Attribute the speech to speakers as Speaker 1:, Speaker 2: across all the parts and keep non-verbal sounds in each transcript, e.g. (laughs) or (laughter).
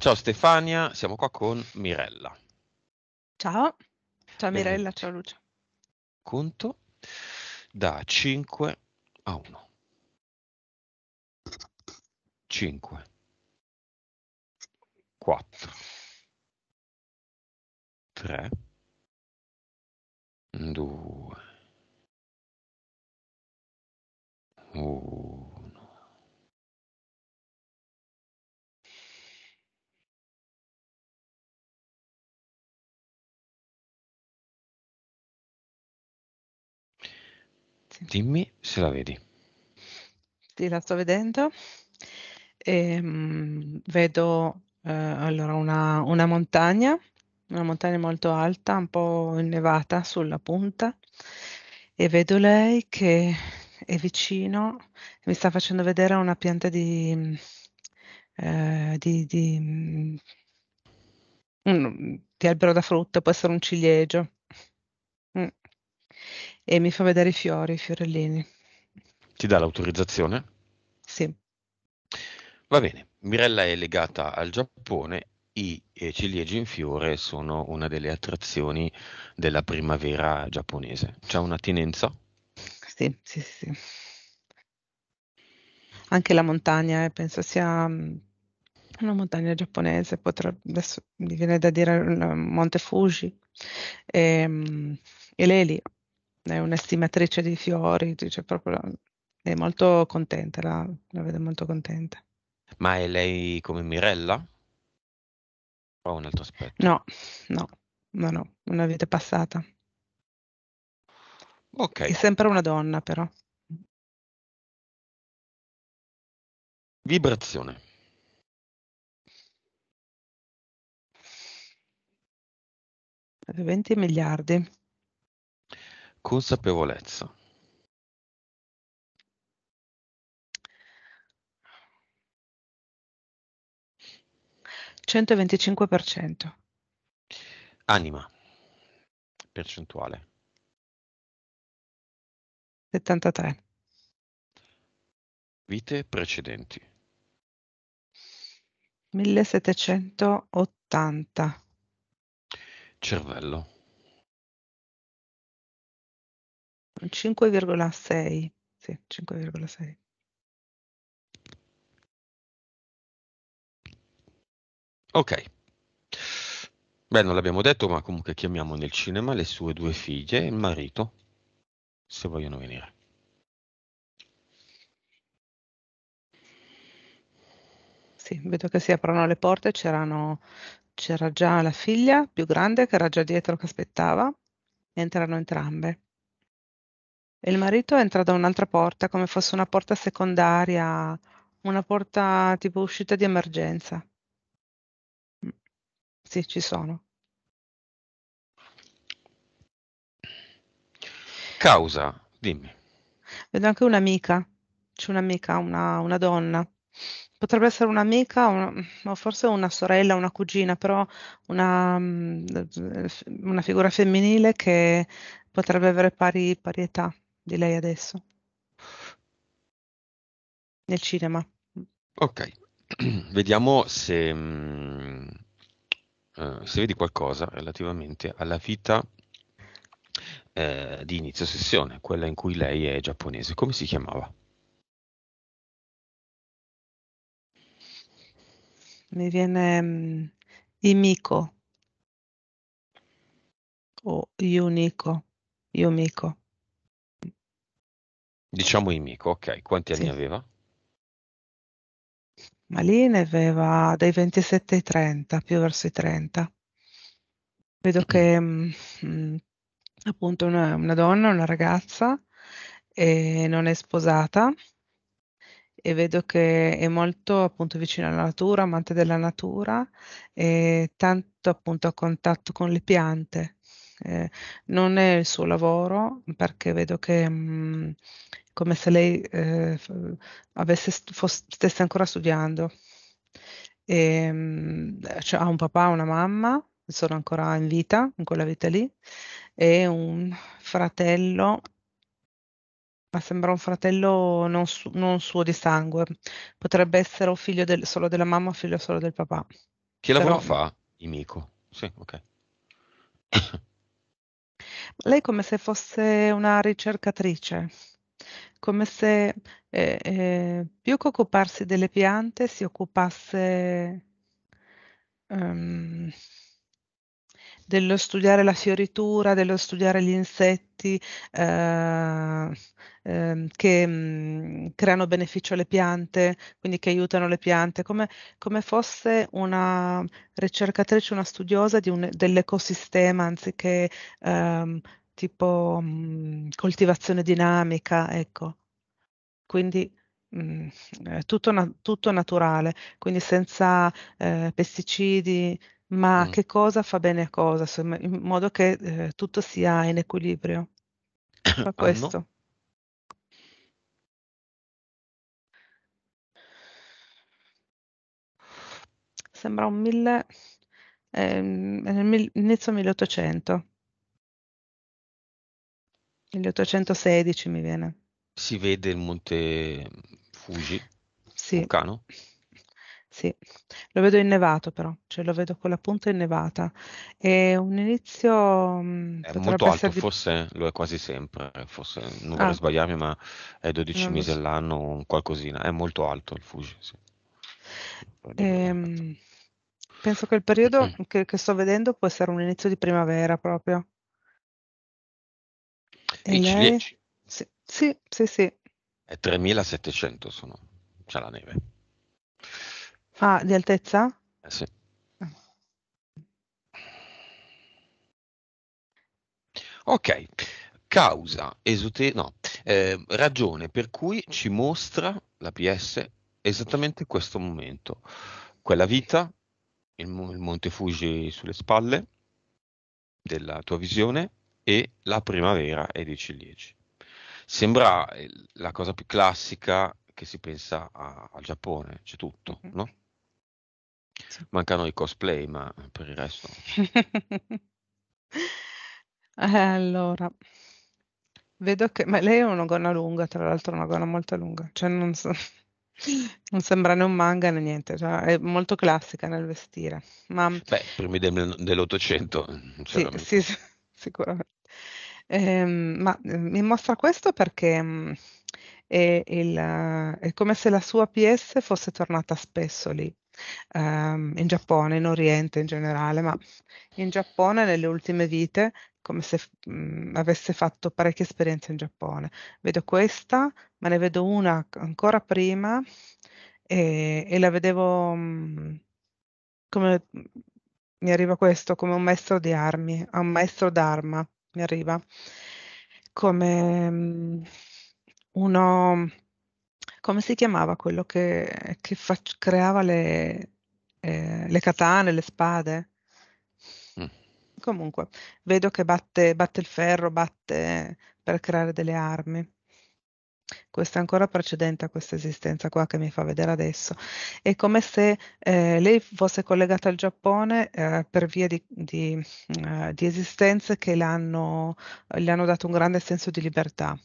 Speaker 1: Ciao
Speaker 2: Stefania, siamo qua con Mirella.
Speaker 3: Ciao. Ciao Mirella, ciao Lucia.
Speaker 2: Conto da 5 a 1. 5.
Speaker 1: 4. 3. 2. 1.
Speaker 3: Dimmi se la vedi. Sì, la sto vedendo. Ehm, vedo eh, allora una, una montagna, una montagna molto alta, un po' innevata sulla punta, e vedo lei che è vicino, mi sta facendo vedere una pianta di... Eh, di, di, mm, di albero da frutta, può essere un ciliegio e mi fa vedere i fiori, i fiorellini.
Speaker 2: Ti dà l'autorizzazione? Sì. Va bene, Mirella è legata al Giappone, i eh, ciliegi in fiore sono una delle attrazioni della primavera giapponese. C'è un'attinenza?
Speaker 3: Sì, sì, sì. Anche la montagna, eh, penso sia mm, una montagna giapponese, potrebbe, adesso mi viene da dire il mm, Monte Fuji, e, ehm, e lei è un'estimatrice di fiori, dice proprio, è molto contenta, la, la vedo molto contenta.
Speaker 2: Ma è lei come Mirella? O un altro aspetto?
Speaker 3: No, no, no, no, una vita passata. Ok. È sempre una donna però.
Speaker 1: Vibrazione. Per 20 miliardi consapevolezza
Speaker 3: Cento
Speaker 2: Anima, percentuale.
Speaker 1: 73.
Speaker 2: Vite precedenti.
Speaker 3: 1780.
Speaker 2: Cervello.
Speaker 3: 5,6, sì, 5,6.
Speaker 2: Ok. Beh, non l'abbiamo detto, ma comunque chiamiamo nel cinema le sue due figlie e il marito, se vogliono venire.
Speaker 3: Sì, vedo che si aprono le porte, c'era già la figlia più grande che era già dietro che aspettava, entrano entrambe. E il marito entra da un'altra porta, come fosse una porta secondaria, una porta tipo uscita di emergenza. Mm. Sì, ci sono.
Speaker 2: Causa, dimmi.
Speaker 3: Vedo anche un'amica, c'è un'amica, una, una donna. Potrebbe essere un'amica, o forse una sorella, una cugina, però una, mm, una figura femminile che potrebbe avere pari, pari età di lei adesso. Nel cinema.
Speaker 2: Ok, (clears throat) vediamo se, mh, mm, eh, uh, se vedi qualcosa relativamente alla vita eh, di inizio sessione, quella in cui lei è giapponese. Come si chiamava?
Speaker 3: Mi viene um, Imiko o Yuniko, Yumiko.
Speaker 2: Diciamo Imico, ok. Quanti sì. anni aveva?
Speaker 3: Ma lì ne aveva dai 27 ai 30, più verso i 30. Vedo che mh, mm. mm, mm, appunto una, una donna, una ragazza, e non è sposata e vedo che è molto appunto vicina alla natura, amante della natura e tanto appunto a contatto con le piante eh, non è il suo lavoro perché vedo che mh, mm, come se lei eh, avesse, fosse, stesse ancora studiando. E, mm, cioè, ha un papà, una mamma, sono ancora in vita, in quella vita lì, e un fratello ma sembra un fratello non, su, non, suo di sangue. Potrebbe essere o figlio del, solo della mamma o figlio solo del papà. Che lavoro Però... fa
Speaker 2: Imico? Sì, ok
Speaker 3: lei come se fosse una ricercatrice, come se eh, eh, più che occuparsi delle piante si occupasse um, dello studiare la fioritura, dello studiare gli insetti eh, eh, che mh, mm, creano beneficio alle piante, quindi che aiutano le piante, come, come fosse una ricercatrice, una studiosa un, dell'ecosistema anziché ehm, tipo mh, mm, coltivazione dinamica, ecco. Quindi mh, mm, tutto, na tutto, naturale, quindi senza eh, pesticidi, ma Mm. che cosa fa bene a cosa, insomma, in modo che eh, tutto sia in equilibrio. (coughs) Fa Anno? questo. Sembra un mille... ehm, nel mil- inizio 1800, 1816 mi viene.
Speaker 2: Si vede il monte Fuji, Sì, Vulcano? Sì,
Speaker 3: lo vedo innevato però, cioè lo vedo con la punta innevata. È un inizio... Mm, è molto alto, di...
Speaker 2: forse lo è quasi sempre, eh, forse non vorrei ah. sbagliarmi, ma è 12 mesi so. all'anno, un qualcosina, è molto alto il Fuji, sì.
Speaker 3: Ehm, penso che il periodo che, che sto vedendo può essere un inizio di primavera proprio. E I lei? ciliegi, Sì, sì, sì, sì.
Speaker 2: è 3700
Speaker 4: sono, c'è la neve.
Speaker 3: Ah, di altezza?
Speaker 4: Eh, sì.
Speaker 2: Ok, causa, esoterica, no, eh, ragione per cui ci mostra la PS esattamente questo momento, quella vita, il, il Monte Fuji sulle spalle della tua visione e la primavera e 10 10. Sembra eh, la cosa più classica che si pensa a, al Giappone, c'è tutto, mm-hmm. no? Mancano i cosplay, ma per il resto.
Speaker 3: (laughs) Eh, allora, vedo che... Ma lei ha una gonna lunga, tra l'altro una gonna molto lunga, cioè non, so... (laughs) non sembra né un manga né niente, cioè è molto classica nel vestire. Ma... Beh,
Speaker 2: primi del, dell'Ottocento, sì, sì,
Speaker 3: sì, sicuramente. Eh, ma ehm, mi mostra questo perché mm, è, il, è come se la sua PS fosse tornata spesso lì um, in Giappone, in Oriente in generale, ma in Giappone nelle ultime vite come se mh, mhmm, avesse fatto parecchie esperienze in Giappone. Vedo questa, ma ne vedo una ancora prima e, e la vedevo mh, mhmm, come mhmm, mi arriva questo, come un maestro di armi, un maestro d'arma, mi arriva come mh, uno come si chiamava quello che, che fac- creava le, eh, le, katane, le spade? Mm. Comunque, vedo che batte, batte il ferro, batte per creare delle armi questa è ancora precedente a questa esistenza qua che mi fa vedere adesso, è come se eh, lei fosse collegata al Giappone eh, per via di, di, uh, di esistenze che le hanno dato un grande senso di libertà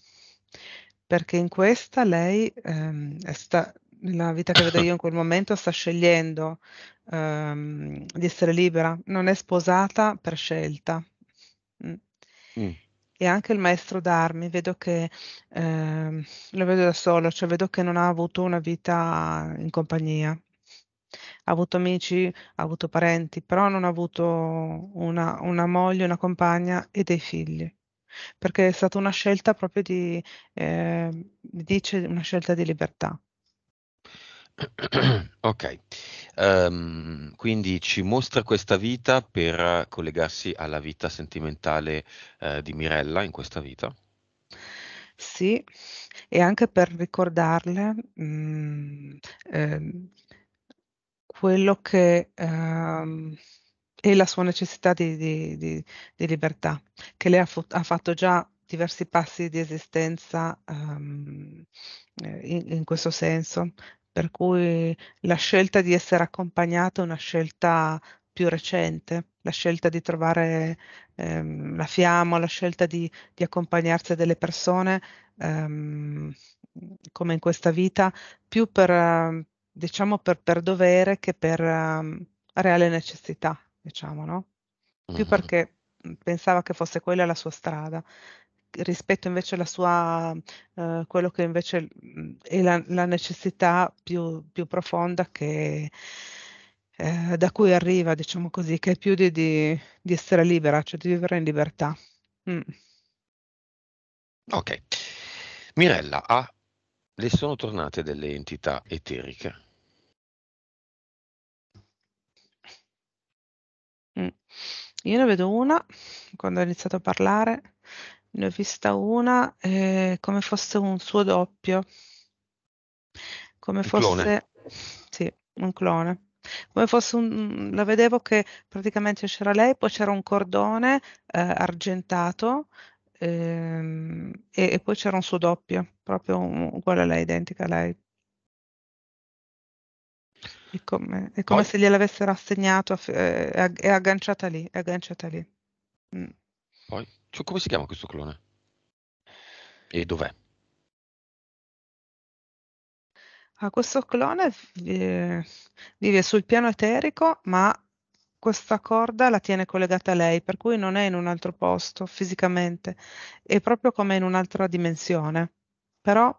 Speaker 3: perché in questa lei ehm, sta, nella vita che vedo io in quel momento sta scegliendo ehm, di essere libera, non è sposata per scelta. Mm. mm. E anche il maestro d'armi, vedo che ehm, lo vedo da solo, cioè vedo che non ha avuto una vita in compagnia. Ha avuto amici, ha avuto parenti, però non ha avuto una, una moglie, una compagna e dei figli perché è stata una scelta proprio di, eh, dice, una scelta di libertà.
Speaker 2: (coughs) Ok, um, quindi ci mostra questa vita per collegarsi alla vita sentimentale eh, di Mirella in questa vita?
Speaker 3: Sì, e anche per ricordarle mh, mm, eh, quello che... Eh, e la sua necessità di, di, di, di libertà, che lei ha, ha, fatto già diversi passi di esistenza um, in, in questo senso, per cui la scelta di essere accompagnata è una scelta più recente, la scelta di trovare ehm, la fiamma, la scelta di, di accompagnarsi a delle persone ehm, come in questa vita, più per, diciamo per, per dovere che per um, reale necessità diciamo, no? Più mm-hmm. perché mhmm, pensava che fosse quella la sua strada rispetto invece alla sua, eh, quello che invece mhmm, è la, la necessità più, più, profonda che, eh, da cui arriva, diciamo così, che è più di, di, di essere libera, cioè di vivere in libertà. Mm.
Speaker 2: Ok. Mirella, ah, le sono tornate delle entità eteriche?
Speaker 3: Mm. Io ne vedo una, quando ho iniziato a parlare, ne ho vista una, ehm, come fosse un suo doppio. Come Un clone? fosse sì, un clone. Come fosse un mm, la vedevo che praticamente c'era lei, poi c'era un cordone, ehm, argentato, ehm, e e poi c'era un suo doppio, proprio u uguale a lei, identica a lei. È come, è come se gliel'avessero assegnato, eh, è, agganciata lì, è agganciata lì. Mm.
Speaker 2: Poi, cioè, come si chiama questo clone? E dov'è?
Speaker 3: Ah, questo clone vive, sul piano eterico, ma questa corda la tiene collegata a lei, per cui non è in un altro posto fisicamente, è proprio come in un'altra dimensione. Però,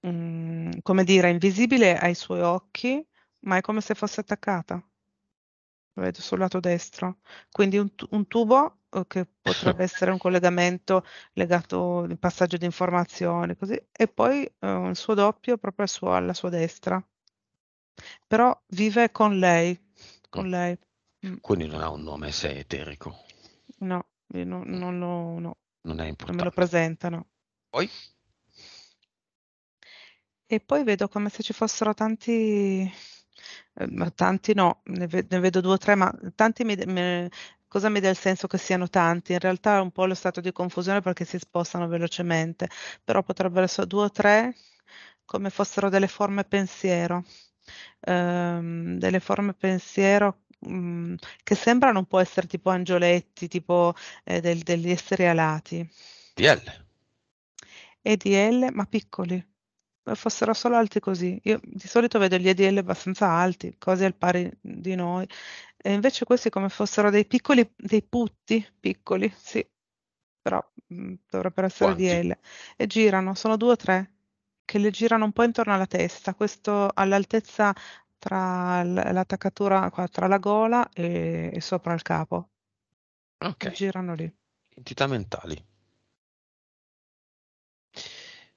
Speaker 3: mh, mm, come dire, è invisibile ai suoi occhi, ma è come se fosse attaccata. Lo vedo sul lato destro. Quindi un, un tubo eh, che potrebbe (laughs) essere un collegamento legato al passaggio di informazioni, così, e poi eh, il suo doppio proprio al suo, alla sua destra. Però vive con lei, con mm. lei.
Speaker 2: Mm. Quindi non ha un nome se è eterico.
Speaker 3: No, non, mm. non lo, no.
Speaker 2: Non è importante. Non me
Speaker 3: lo presentano. Poi? E poi vedo come se ci fossero tanti Ehm, ma tanti no, ne, ved- ne, vedo due o tre, ma tanti mi, mi, cosa mi dà il senso che siano tanti? In realtà è un po' lo stato di confusione perché si spostano velocemente, però potrebbero essere due o tre come fossero delle forme pensiero, ehm, delle forme pensiero mh, mm, che sembrano un po' essere tipo angioletti, tipo eh, del, degli esseri alati. DL. E DL, ma piccoli. Eh, fossero solo alti così. Io di solito vedo gli EDL abbastanza alti, cose al pari di noi, e invece questi come fossero dei piccoli, dei putti piccoli, sì, però mh, mm, dovrebbero essere Quanti? DL. E girano, sono due o tre, che le girano un po' intorno alla testa, questo all'altezza tra l'attaccatura, qua, tra la gola e, e sopra il capo. Ok. E girano lì.
Speaker 2: Entità mentali.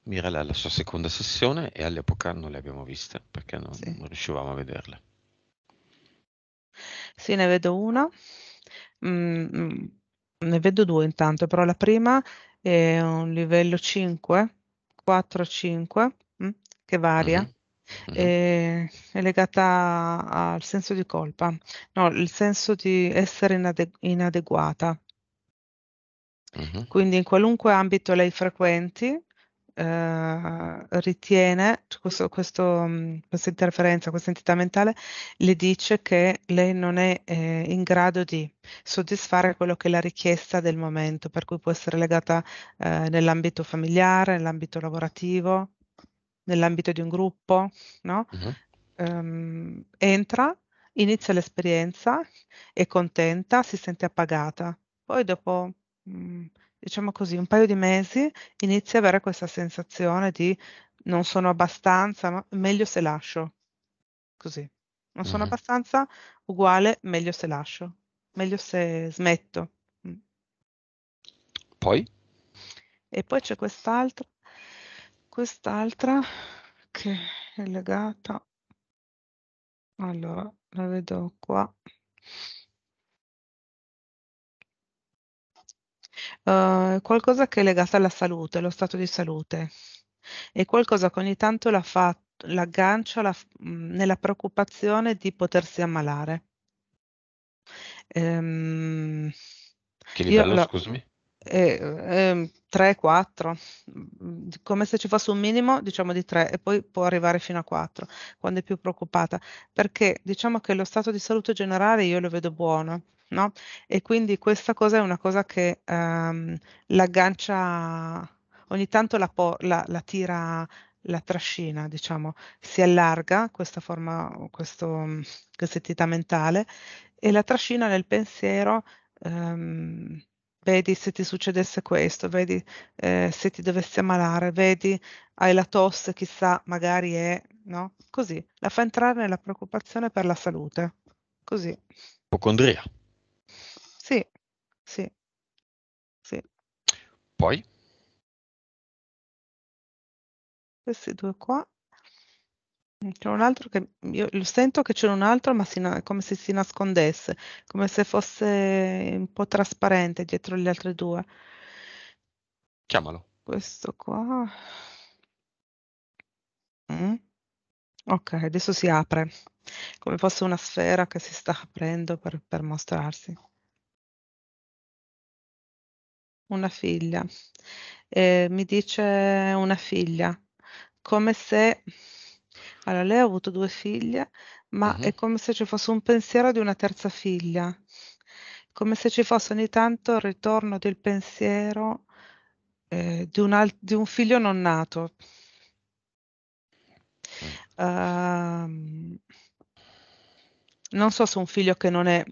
Speaker 2: Mirella alla sua seconda sessione e all'epoca non le abbiamo viste perché non, sì. non riuscivamo a vederle.
Speaker 3: Sì, ne vedo una, mm, mm ne vedo due intanto, però la prima è un livello 5, 4-5, mm, che varia. Mm-hmm. Mhm. È, eh, è legata al senso di colpa, no, il senso di essere inadegu- inadeguata. Mm-hmm. Quindi in qualunque ambito lei frequenti, eh, ritiene, cioè questo, questo, mm, questa interferenza, questa entità mentale, le dice che lei non è eh, in grado di soddisfare quello che è la richiesta del momento, per cui può essere legata eh, nell'ambito familiare, nell'ambito lavorativo, nell'ambito di un gruppo, no? Uh-huh. Um, entra, inizia l'esperienza, è contenta, si sente appagata. Poi dopo mh, mm, diciamo così, un paio di mesi inizi a avere questa sensazione di non sono abbastanza, ma meglio se lascio. Così. Non sono mm abbastanza, uguale, meglio se lascio, meglio se smetto. Poi? E poi c'è quest'altra, quest'altra che è legata. Allora, la vedo qua. Eh, qualcosa che è legata alla salute, allo stato di salute. E qualcosa che ogni tanto la fa, l'aggancia la, mm, nella preoccupazione di potersi ammalare. Um, che livello, la, scusami? Eh, eh, 3, 4, come se ci fosse un minimo, diciamo di 3 e poi può arrivare fino a 4 quando è più preoccupata, perché diciamo che lo stato di salute generale io lo vedo buono, no? E quindi questa cosa è una cosa che ehm, l'aggancia, ogni tanto la, po- la, la tira la trascina, diciamo, si allarga questa forma, questo, questa entità mentale e la trascina nel pensiero, ehm, vedi se ti succedesse questo, vedi eh, se ti dovessi ammalare, vedi hai la tosse, chissà, magari è, no? Così, la fa entrare nella preoccupazione per la salute, così. Ipocondria. Sì, sì, sì. Poi? Questi due qua. C'è un altro che io lo sento che c'è un altro, ma si na- come se si nascondesse, come se fosse un po' trasparente dietro gli altri due. Chiamalo. Questo qua. Mm. Ok, adesso si apre, come fosse una sfera che si sta aprendo per, per mostrarsi. Una figlia. Eh, mi dice una figlia, come se... Allora, lei ha avuto due figlie, ma Mhm. è come se ci fosse un pensiero di una terza figlia, come se ci fosse ogni tanto il ritorno del pensiero eh, di un al- di un figlio non nato. Mm. non so se un figlio che non è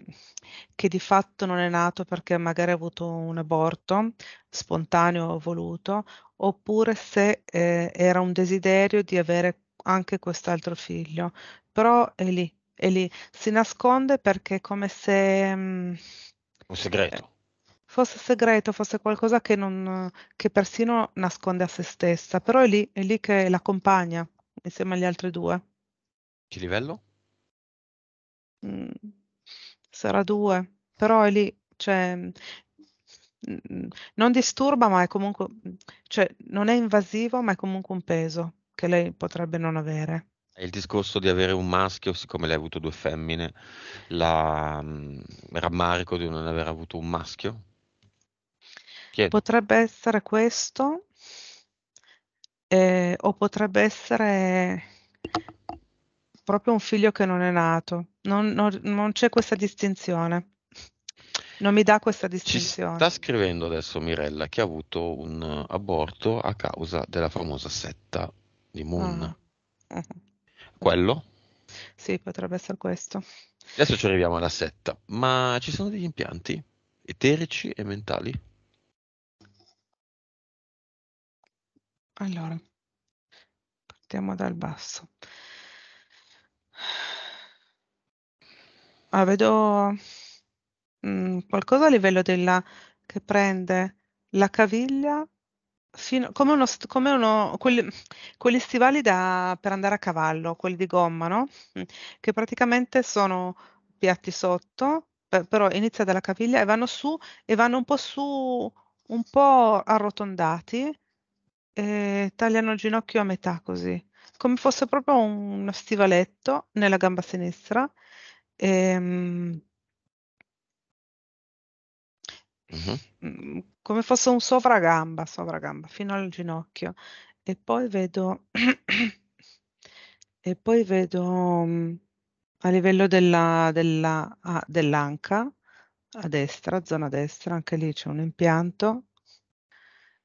Speaker 3: che di fatto non è nato perché magari ha avuto un aborto spontaneo o voluto, oppure se eh, era un desiderio di avere anche quest'altro figlio. Però è lì, è lì. Si nasconde perché è come se... Mh, mm,
Speaker 2: un segreto. Eh,
Speaker 3: fosse segreto, fosse qualcosa che, non, che persino nasconde a se stessa, però è lì, è lì che l'accompagna insieme agli altri due. Che livello? Mm sarà due, però è lì, cioè, mm, mm, non disturba, ma è comunque, mm, cioè, non è invasivo, ma è comunque un peso che lei potrebbe non avere.
Speaker 2: E il discorso di avere un maschio, siccome lei ha avuto due femmine, la mh, rammarico di non aver avuto un maschio? Chiedo.
Speaker 3: Potrebbe essere questo, eh, o potrebbe essere proprio un figlio che non è nato, non, non, non c'è questa distinzione. Non mi dà questa distinzione. Ci sta
Speaker 2: scrivendo adesso Mirella che ha avuto un eh, aborto a causa della famosa setta di Moon. Ah, uh-huh. Quello?
Speaker 3: Sì, potrebbe essere questo.
Speaker 2: Adesso ci arriviamo alla setta, ma ci sono degli impianti eterici e mentali?
Speaker 3: Allora, partiamo dal basso. Ah, vedo, mhmm, qualcosa a livello della che prende la caviglia fino come uno come uno quel quegli stivali da per andare a cavallo, quelli di gomma, no, mm, che praticamente sono piatti sotto, pe però inizia dalla caviglia e vanno su e vanno un po' su, un po' arrotondati e tagliano il ginocchio a metà così come fosse proprio uno stivaletto nella gamba sinistra. E, ehm, uh-huh. Mm-hmm. Mm, come fosse un sovragamba, sovragamba fino al ginocchio. E poi vedo, (coughs) e poi vedo mm, a livello della, della, ah, dell'anca a destra, zona destra, anche lì c'è un impianto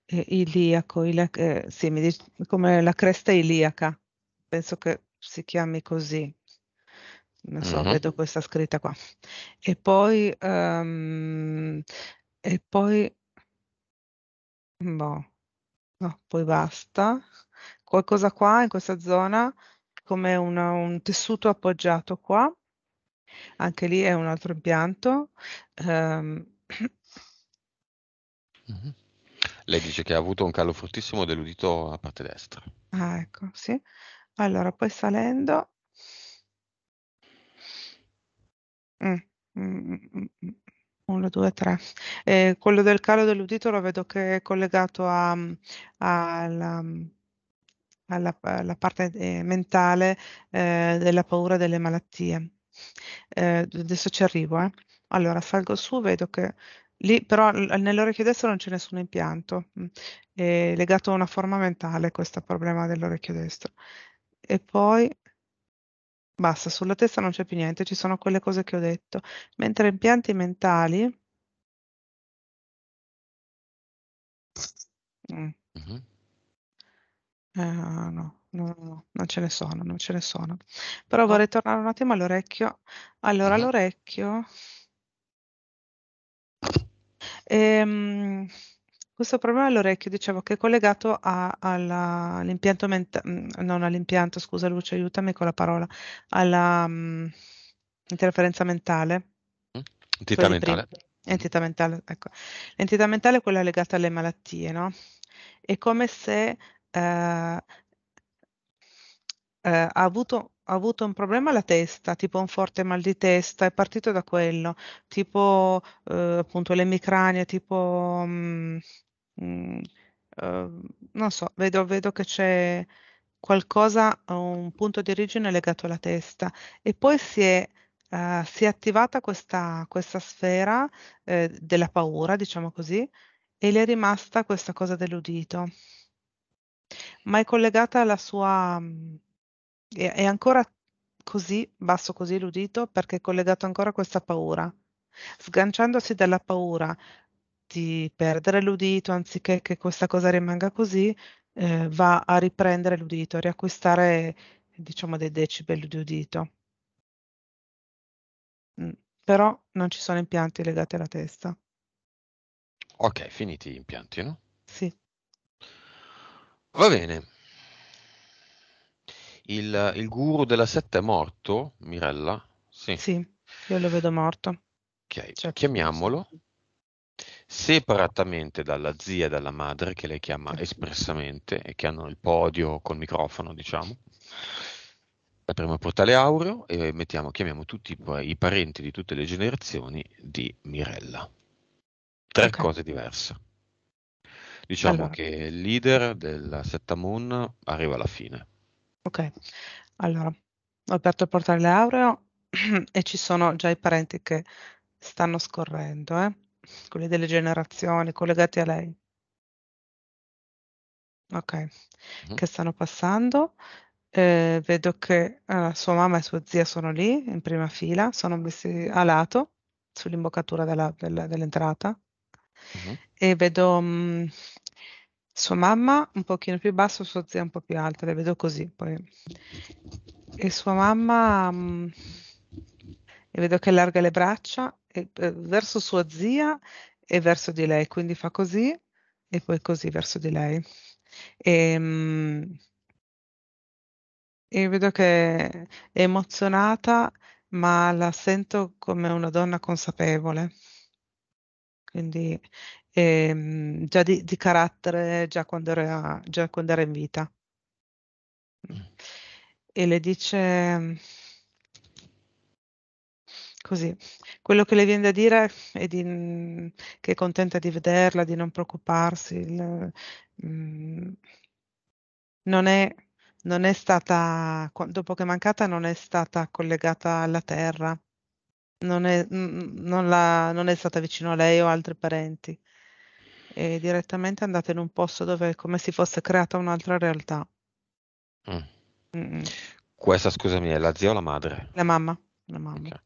Speaker 3: iliaco, iliaco eh, sì, mi dice, come la cresta iliaca, penso che si chiami così. Non so, mm-hmm. vedo questa scritta qua. E poi, um, e poi, boh, no, poi basta. Qualcosa qua in questa zona, come una, un tessuto appoggiato qua. Anche lì è un altro impianto. Um,
Speaker 2: Lei dice che ha avuto un calo fortissimo dell'udito a parte destra.
Speaker 3: Ah, ecco, sì. Allora, poi salendo Mh, mh, mh, mh, 1, 2, 3. quello del calo dell'udito lo vedo che è collegato a mhmm, alla mm, alla alla parte, eh, mentale, ehm, della paura delle malattie. Ehm, adesso ci arrivo, eh. Allora salgo su, vedo che lì però nell'orecchio destro non c'è nessun impianto, mm, È legato a una forma mentale questo problema dell'orecchio destro e poi basta, sulla testa non c'è più niente, ci sono quelle cose che ho detto. Mentre impianti mentali... Mm. Mm-hmm. Eh, no, no, no, non ce ne sono, non ce ne sono. Però no. vorrei tornare un attimo all'orecchio. Allora, mm-hmm. l'orecchio... Ehm... Questo problema all'orecchio, dicevo, che è collegato a, alla, all'impianto mentale, mm, non all'impianto, scusa Lucio, aiutami con la parola, alla mh, mm, interferenza mentale. Mm. Entità mentale. Entità mentale, ecco. L'entità mentale è quella legata alle malattie, no? È come se eh, eh, ha, avuto, ha avuto un problema alla testa, tipo un forte mal di testa, è partito da quello, tipo eh, appunto l'emicrania, tipo mh, Mhmm, uhm, non so, vedo vedo che c'è qualcosa un punto di origine legato alla testa e poi si è uhm, si è attivata questa questa sfera, ehm, della paura, diciamo così, e le è rimasta questa cosa dell'udito. Ma è collegata alla sua mm, è è ancora così, basso così l'udito, perché è collegato ancora a questa paura. Sganciandosi dalla paura di perdere l'udito, anziché che questa cosa rimanga così, eh, va a riprendere l'udito, a riacquistare diciamo dei decibel di udito. Mm, Però non ci sono impianti legati alla testa.
Speaker 2: Ok, finiti gli impianti, no? Sì. Va bene. Il, il guru della setta è morto, Mirella? Sì. Sì,
Speaker 3: io lo vedo morto.
Speaker 2: Ok, Cioè, chiamiamolo separatamente dalla zia e dalla madre, che lei chiama espressamente e che hanno il podio col microfono, diciamo. Apriamo il portale aureo e mettiamo, chiamiamo tutti i, parenti di tutte le generazioni di Mirella. Tre okay. cose diverse. Diciamo allora. che il leader della setta Moon arriva alla fine.
Speaker 3: Ok, allora ho aperto il portale aureo (clears throat) e ci sono già i parenti che stanno scorrendo. Eh quelli delle generazioni collegati a lei. Ok, Mh-mh. che stanno passando. Ehm, vedo che, uhm, sua mamma e sua zia sono lì in prima fila, sono messi a lato sull'imboccatura della del dell'entrata Mh-mh. e vedo, mhmm, sua mamma un pochino più basso, sua zia un po' più alta, le vedo così poi. E sua mamma, mhmm, e vedo che allarga le braccia verso sua zia e verso di lei, quindi fa così e poi così verso di lei. E, ehm, e vedo che è emozionata, ma la sento come una donna consapevole, quindi eh, già di, di, carattere, già quando, era, già quando era in vita. Mm. E le dice così. Quello che le viene da dire è di, mm, che è contenta di vederla, di non preoccuparsi, il, mm, non, è, non è stata, dopo che è mancata, non è stata collegata alla terra, non è, mm, non, la, non è stata vicino a lei o altri parenti. È direttamente andata in un posto dove è come se fosse creata un'altra realtà. Mm. Mm.
Speaker 2: Questa, scusami, è la zia o la madre?
Speaker 3: La mamma. La mamma. Okay.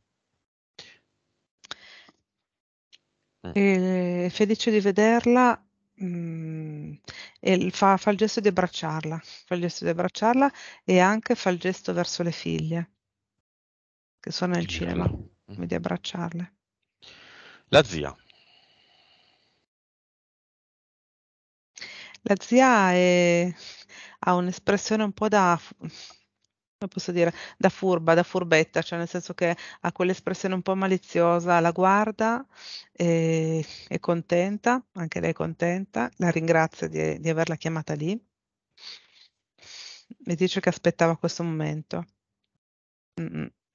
Speaker 3: Mm. E, felice di vederla mh, mm, e fa, fa, il gesto di abbracciarla, fa il gesto di abbracciarla e anche fa il gesto verso le figlie che sono nel cinema, come mm. di abbracciarle. La zia. La zia è, ha un'espressione un po' da come posso dire, da furba, da furbetta, cioè nel senso che ha quell'espressione un po' maliziosa, la guarda, e, eh, è contenta, anche lei è contenta, la ringrazia di, di averla chiamata lì e dice che aspettava questo momento,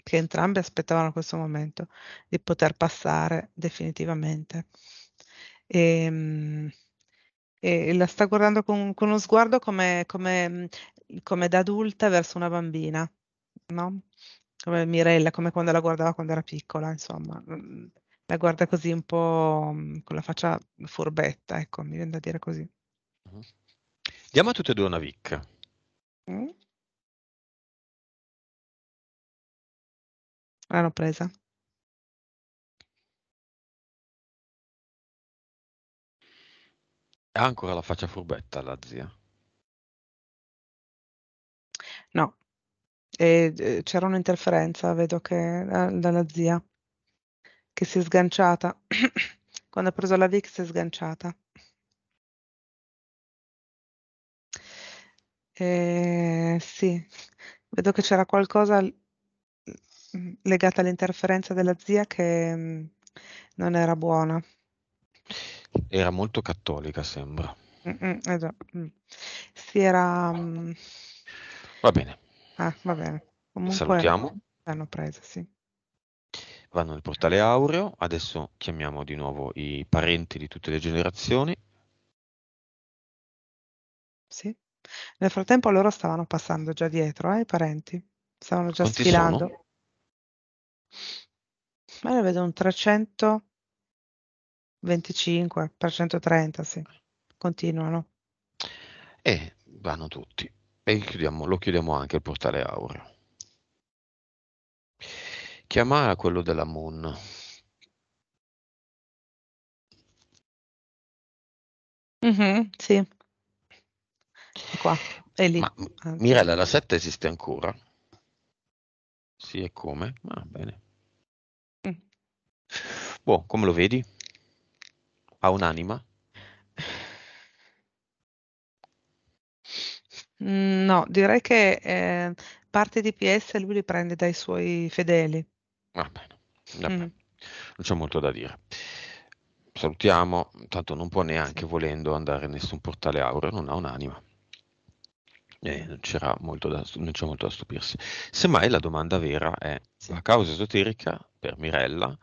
Speaker 3: che entrambe aspettavano questo momento di poter passare definitivamente. E, ehm, e la sta guardando con, con uno sguardo come, come, mhmm, come, da adulta verso una bambina, no? Come Mirella, come quando la guardava quando era piccola, insomma. Mhmm, la guarda così un po' mhmm, con la faccia furbetta, ecco, mi viene da dire così.
Speaker 2: Diamo a tutte e due una vic.
Speaker 3: Mm?
Speaker 1: L'hanno presa. Ha ancora la faccia furbetta
Speaker 2: la zia?
Speaker 3: No. E, eh, c'era un'interferenza, vedo che eh, dalla zia che si è sganciata. (coughs) Quando ha preso la Vic si è sganciata. Eh, sì, vedo che c'era qualcosa legata all'interferenza della zia che mh, mm, non era buona.
Speaker 2: Era molto cattolica, sembra.
Speaker 3: eh Si era... Mm,
Speaker 2: va bene. Ah,
Speaker 3: va bene. Comunque Salutiamo. L'hanno presa, sì.
Speaker 2: Vanno nel portale aureo, adesso chiamiamo di nuovo i parenti di tutte le generazioni.
Speaker 3: Sì. Nel frattempo loro stavano passando già dietro, eh, i parenti. Stavano già Quanti sfilando. Sono? Ma ne vedo un 300 25 per 130, sì, continuano.
Speaker 2: E vanno tutti. E chiudiamo, lo chiudiamo anche il portale aureo. Chiamare quello della Moon.
Speaker 1: Mm-hmm, sì. qua, è lì. Ma,
Speaker 2: ah, Mirella, la 7 esiste ancora? Sì, e come? Va ah, bene. Mm. Boh, come lo vedi? Ha un'anima?
Speaker 3: Mm, no, direi che eh, parte di PS lui li prende dai suoi fedeli. Va bene, va mm. bene. Mm.
Speaker 2: non c'è molto da dire. Salutiamo, tanto non può neanche volendo andare in nessun portale aureo, non ha un'anima. Eh, non, c'era molto da, non c'è molto da stupirsi. Semmai la domanda vera è Sì. la causa esoterica per Mirella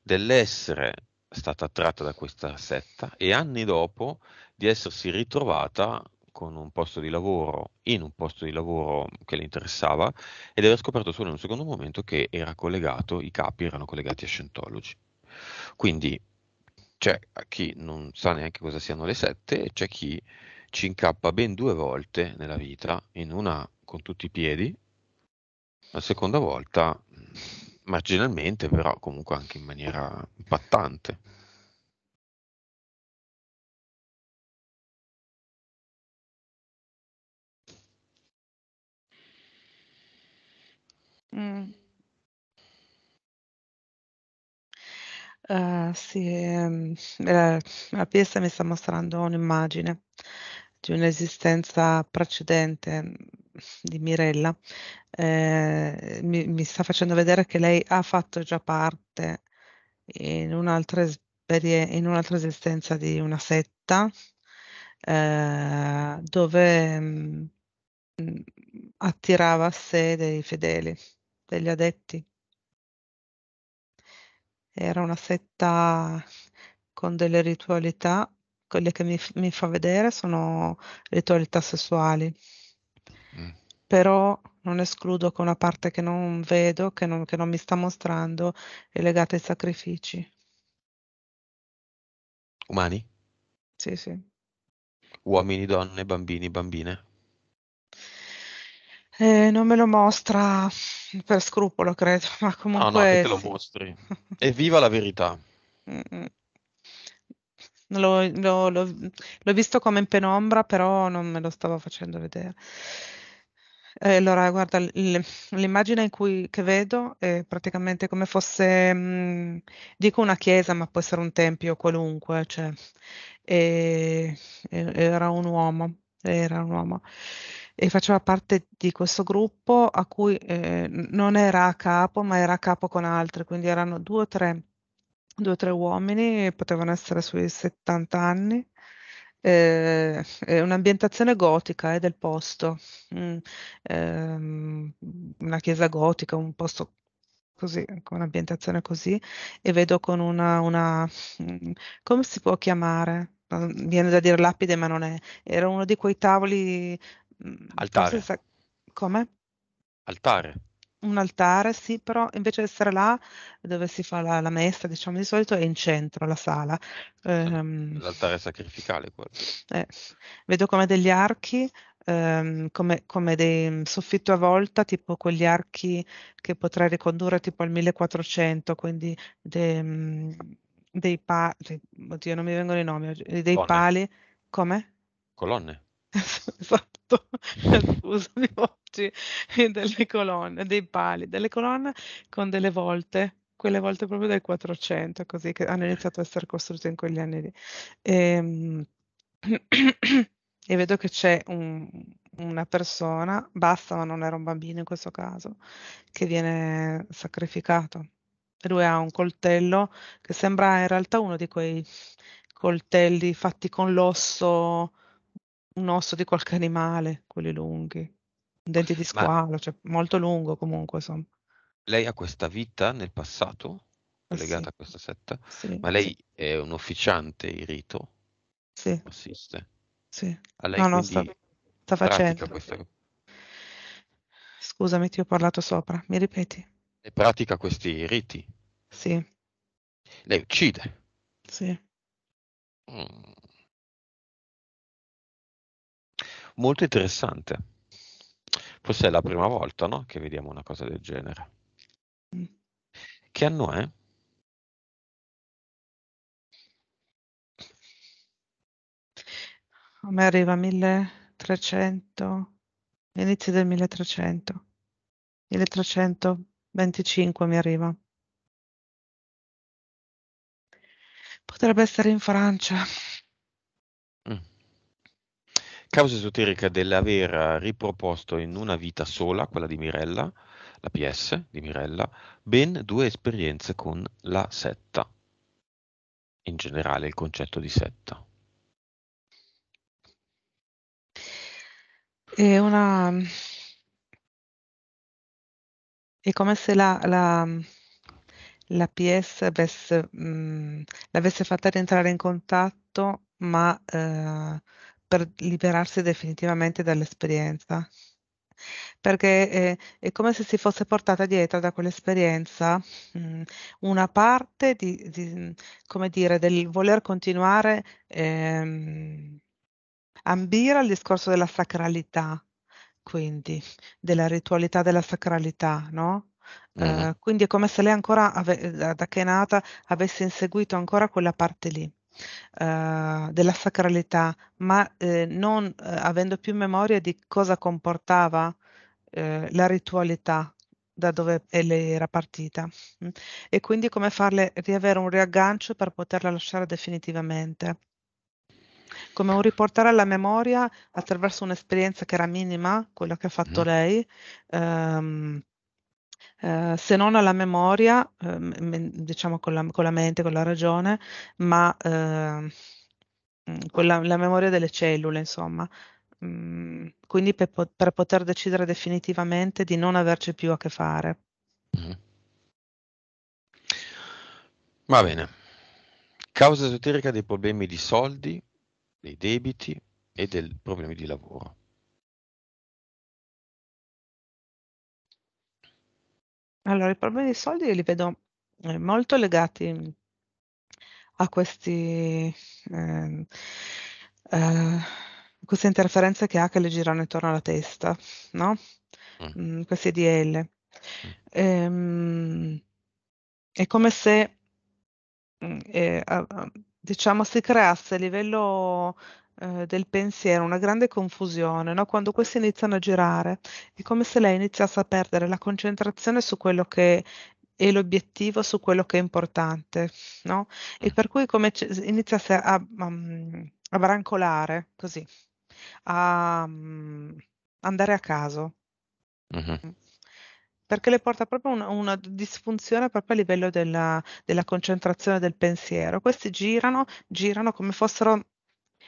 Speaker 2: dell'essere stata attratta da questa setta e anni dopo di essersi ritrovata con un posto di lavoro, in un posto di lavoro che le interessava e di aver scoperto solo in un secondo momento che era collegato, i capi erano collegati a Scientology. Quindi c'è chi non sa neanche cosa siano le sette e c'è chi ci incappa ben due volte nella vita, in una con tutti i piedi, la seconda volta marginalmente, però comunque anche in maniera
Speaker 1: impattante.
Speaker 3: Uh, sì, la, ehm, eh, la pièce mi sta mostrando un'immagine di un'esistenza precedente di Mirella eh, mi, mi, sta facendo vedere che lei ha fatto già parte in un'altra, in un'altra esistenza di una setta eh, dove mh, mm, mm, attirava a sé dei fedeli, degli adetti. Era una setta con delle ritualità, quelle che mi, mi fa vedere sono ritualità sessuali però non escludo che una parte che non vedo, che non, che non mi sta mostrando, è legata ai sacrifici. Umani? Sì, sì.
Speaker 2: Uomini, donne, bambini, bambine?
Speaker 3: Eh, non me lo mostra per scrupolo, credo, (laughs) ma comunque... No, no, che te lo sì.
Speaker 2: mostri. (laughs) Evviva la verità.
Speaker 3: L'ho, l'ho, l'ho, l'ho visto come in penombra, però non me lo stavo facendo vedere. Eh, allora, guarda, l'immagine che vedo è praticamente come fosse, mhmm, dico una chiesa, ma può essere un tempio qualunque, cioè, e era un uomo, era un uomo e faceva parte di questo gruppo a cui, ehm, non era a capo, ma era a capo con altri, quindi erano due o tre, 2 o 3 uomini, potevano essere sui 70 anni eh, un'ambientazione gotica eh, del posto, mm, ehm, una chiesa gotica, un posto così, con un'ambientazione così, e vedo con una, una mm, come si può chiamare? Viene da dire lapide, ma non è. Era uno di quei tavoli. Mm, Altare. Sa, come? Altare un altare, sì, però invece di essere là dove si fa la, la messa, diciamo di solito, è in centro la sala. Ehm,
Speaker 2: l'altare sacrificale quello.
Speaker 3: Eh, vedo come degli archi, ehm, come, come dei mm, soffitto a volta, tipo quegli archi che potrei ricondurre tipo al 1400, quindi de, mm, dei pali, oddio non mi vengono i nomi, dei Colonne. pali, come? Colonne. (laughs) Esatto, scusami oggi (laughs) delle colonne, dei pali, delle colonne con delle volte, quelle volte proprio del 400, così che hanno iniziato a essere costruite in quegli anni lì. E, ehm, (clears throat) e vedo che c'è un, una persona, basta, ma non era un bambino in questo caso, che viene sacrificato. Lui ha un coltello che sembra in realtà uno di quei coltelli fatti con l'osso un osso di qualche animale, quelli lunghi, un dente di squalo, Ma cioè molto lungo comunque, insomma.
Speaker 2: Lei ha questa vita nel passato, eh, legata sì. a questa setta? Sì, Ma lei sì. è un officiante in rito? Sì. Assiste?
Speaker 3: Sì. A lei no, no, sta, sta facendo. Questa... Scusami, ti ho parlato sopra, mi ripeti?
Speaker 2: E pratica questi riti? Sì. Lei uccide? Sì. Mm. molto interessante. Forse è la prima volta no? che vediamo una cosa del genere. Mm. Che anno è?
Speaker 3: A me arriva 1300, inizio del 1300, 1325 mi arriva. Potrebbe essere in Francia. Mm
Speaker 2: causa esoterica dell'aver riproposto in una vita sola, quella di Mirella, la PS di Mirella, ben due esperienze con la setta, in generale il concetto di setta.
Speaker 3: È una... È come se la, la, la PS avesse, mh, mm, l'avesse fatta rientrare in contatto, ma eh, per liberarsi definitivamente dall'esperienza. Perché è, eh, è, come se si fosse portata dietro da quell'esperienza mh, mm, una parte di, di, come dire, del voler continuare ehm, ambire al discorso della sacralità, quindi della ritualità della sacralità, no? Uh, mm. quindi è come se lei ancora, ave- da che è nata, avesse inseguito ancora quella parte lì. Eh, della sacralità, ma eh, non eh, avendo più memoria di cosa comportava eh, la ritualità da dove lei era partita mm. e quindi come farle riavere un riaggancio per poterla lasciare definitivamente come un riportare alla memoria attraverso un'esperienza che era minima, quella che ha fatto mm. lei, ehm, Ehm, se non alla memoria, eh, diciamo con la, con la, mente, con la ragione, ma ehm, mm, con la, la, memoria delle cellule, insomma. Mm, quindi per, per, poter decidere definitivamente di non averci più a che fare. Mm-hmm.
Speaker 2: Va bene. Causa esoterica dei problemi di soldi, dei debiti e dei problemi di lavoro.
Speaker 3: Allora, i problemi di soldi li vedo, eh, molto legati, mm, a questi ehm, ehm, queste interferenze che ha che le girano intorno alla testa, no, Mh. Mm. mhmm, questi DL. Mh. Mm. Ehm, è come se mhmm, diciamo si creasse a livello eh, del pensiero, una grande confusione, no? quando questi iniziano a girare, è come se lei iniziasse a perdere la concentrazione su quello che è l'obiettivo, su quello che è importante, no? e mm. per cui come c- iniziasse a, a, mm, a brancolare così, a um, andare a caso. Uh-huh perché le porta proprio una, una disfunzione proprio a livello della, della, concentrazione del pensiero. Questi girano, girano come fossero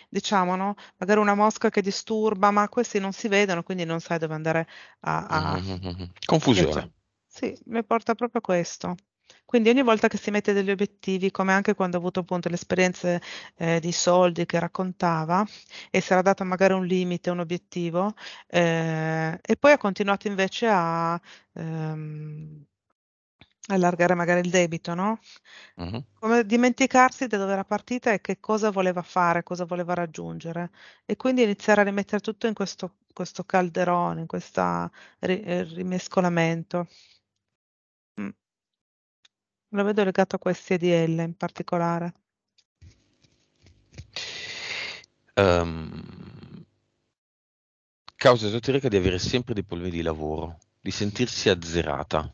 Speaker 3: Diciamo, no, magari una mosca che disturba, ma questi non si vedono, quindi non sai dove andare a... a... Mm-hmm. Confusione. Sì, mi porta proprio a questo. Quindi ogni volta che si mette degli obiettivi, come anche quando ho avuto appunto le esperienze eh, di soldi che raccontava e si era dato magari un limite, un obiettivo, eh, e poi ha continuato invece a ehm, allargare magari il debito, no? Uh-huh. Come dimenticarsi da dove era partita e che cosa voleva fare, cosa voleva raggiungere e quindi iniziare a rimettere tutto in questo, questo calderone, in questo ri- eh, rimescolamento. Mm. Lo vedo legato a questi EDL in particolare.
Speaker 2: Um, causa esoterica di avere sempre dei problemi di lavoro, di sentirsi
Speaker 1: azzerata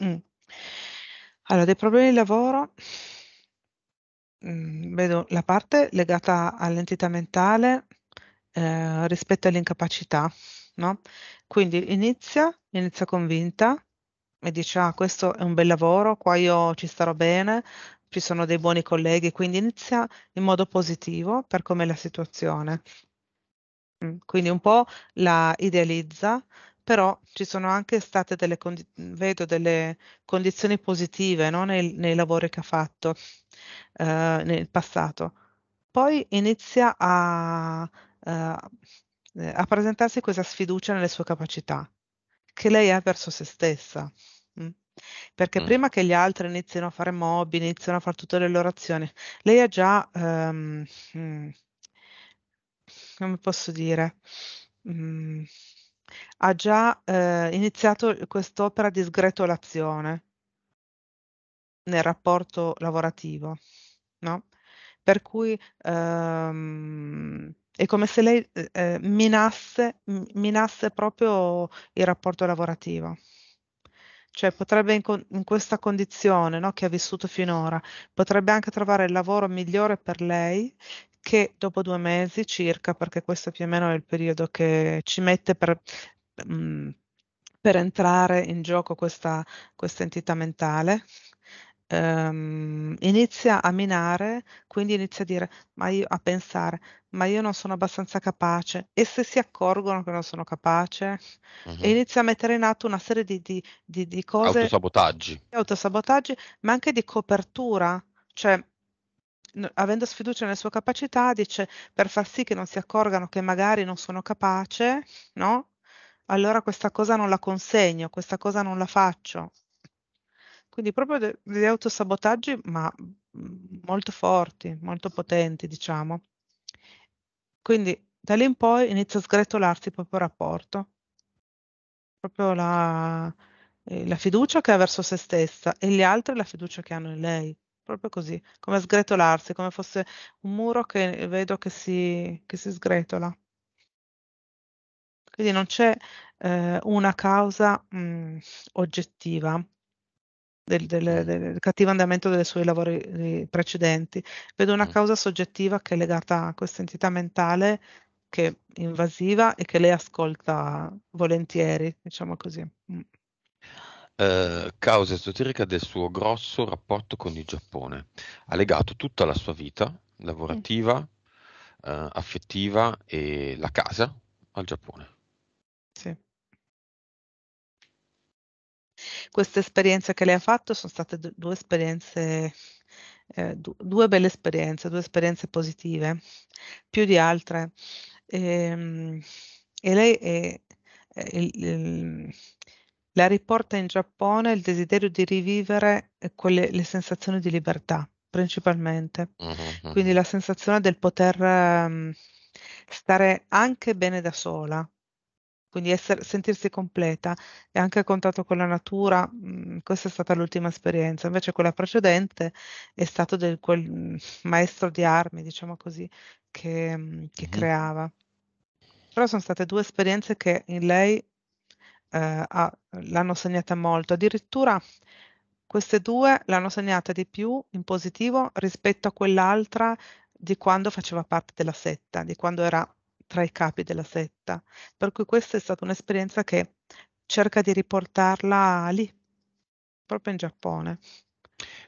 Speaker 3: Mh. Mm. Allora, dei problemi di lavoro mhmm, vedo la parte legata all'entità mentale, ehm, rispetto all'incapacità, no, quindi inizia inizia convinta e dice: "Ah, questo è un bel lavoro, qua io ci starò bene, ci sono dei buoni colleghi", quindi inizia in modo positivo per com'è la situazione. Mm, quindi un po' la idealizza però ci sono anche state delle, condi- vedo delle condizioni positive no? nei, nei, lavori che ha fatto uh, nel passato. Poi inizia a, uh, a, presentarsi questa sfiducia nelle sue capacità che lei ha verso se stessa. Mm. Perché mm. prima che gli altri inizino a fare mob, iniziano a fare tutte le loro azioni, lei ha già, um, come posso dire, mm, ha già, ehm, iniziato quest'opera di sgretolazione nel rapporto lavorativo, no, per cui, ehm, è come se lei, uhm, minasse minasse proprio il rapporto lavorativo. Cioè potrebbe in in questa condizione, no, che ha vissuto finora, potrebbe anche trovare il lavoro migliore per lei che dopo due mesi circa, perché questo più o meno è il periodo che ci mette per, mhmm, per entrare in gioco questa, questa entità mentale, Um, inizia a minare, quindi inizia a dire, ma io, a pensare, ma io non sono abbastanza capace. E se si accorgono che non sono capace, uh-huh. e inizia a mettere in atto una serie di, di, di, di cose.
Speaker 2: Autosabotaggi.
Speaker 3: Autosabotaggi, ma anche di copertura. Cioè, avendo sfiducia nelle sue capacità, dice per far sì che non si accorgano che magari non sono capace, no? Allora questa cosa non la consegno, questa cosa non la faccio. Quindi proprio degli autosabotaggi, ma mhmm, molto forti, molto potenti, diciamo. Quindi da lì in poi inizia a sgretolarsi il proprio rapporto, proprio la, eh, la fiducia che ha verso se stessa e gli altri la fiducia che hanno in lei proprio così, come sgretolarsi, come fosse un muro che vedo che si, che si sgretola. Quindi non c'è eh, una causa mh, mm, oggettiva del, mm. del, del, cattivo andamento dei suoi lavori eh, precedenti, vedo una mm. causa soggettiva che è legata a questa entità mentale che è invasiva e che lei ascolta volentieri, diciamo così. Mm.
Speaker 2: Eh, causa esoterica del suo grosso rapporto con il Giappone. Ha legato tutta la sua vita lavorativa, mm. eh, affettiva e
Speaker 4: la casa al Giappone.
Speaker 3: Sì. Queste esperienze che lei ha fatto sono state due esperienze eh, du- due belle esperienze, due esperienze positive, più di altre. E, ehm, e lei è, è il, il, la riporta in Giappone il desiderio di rivivere eh, quelle, le sensazioni di libertà, principalmente. Quindi la sensazione del poter um, stare anche bene da sola, quindi essere, sentirsi completa e anche a contatto con la natura, mh, questa è stata l'ultima esperienza, invece quella precedente è stato del, quel maestro di armi, diciamo così, che, che mm-hmm. creava. Però sono state due esperienze che in lei eh, ha, l'hanno segnata molto, addirittura queste due l'hanno segnata di più in positivo rispetto a quell'altra di quando faceva parte della setta, di quando era tra i capi della setta. Per cui questa è stata un'esperienza che cerca di riportarla lì, proprio in Giappone.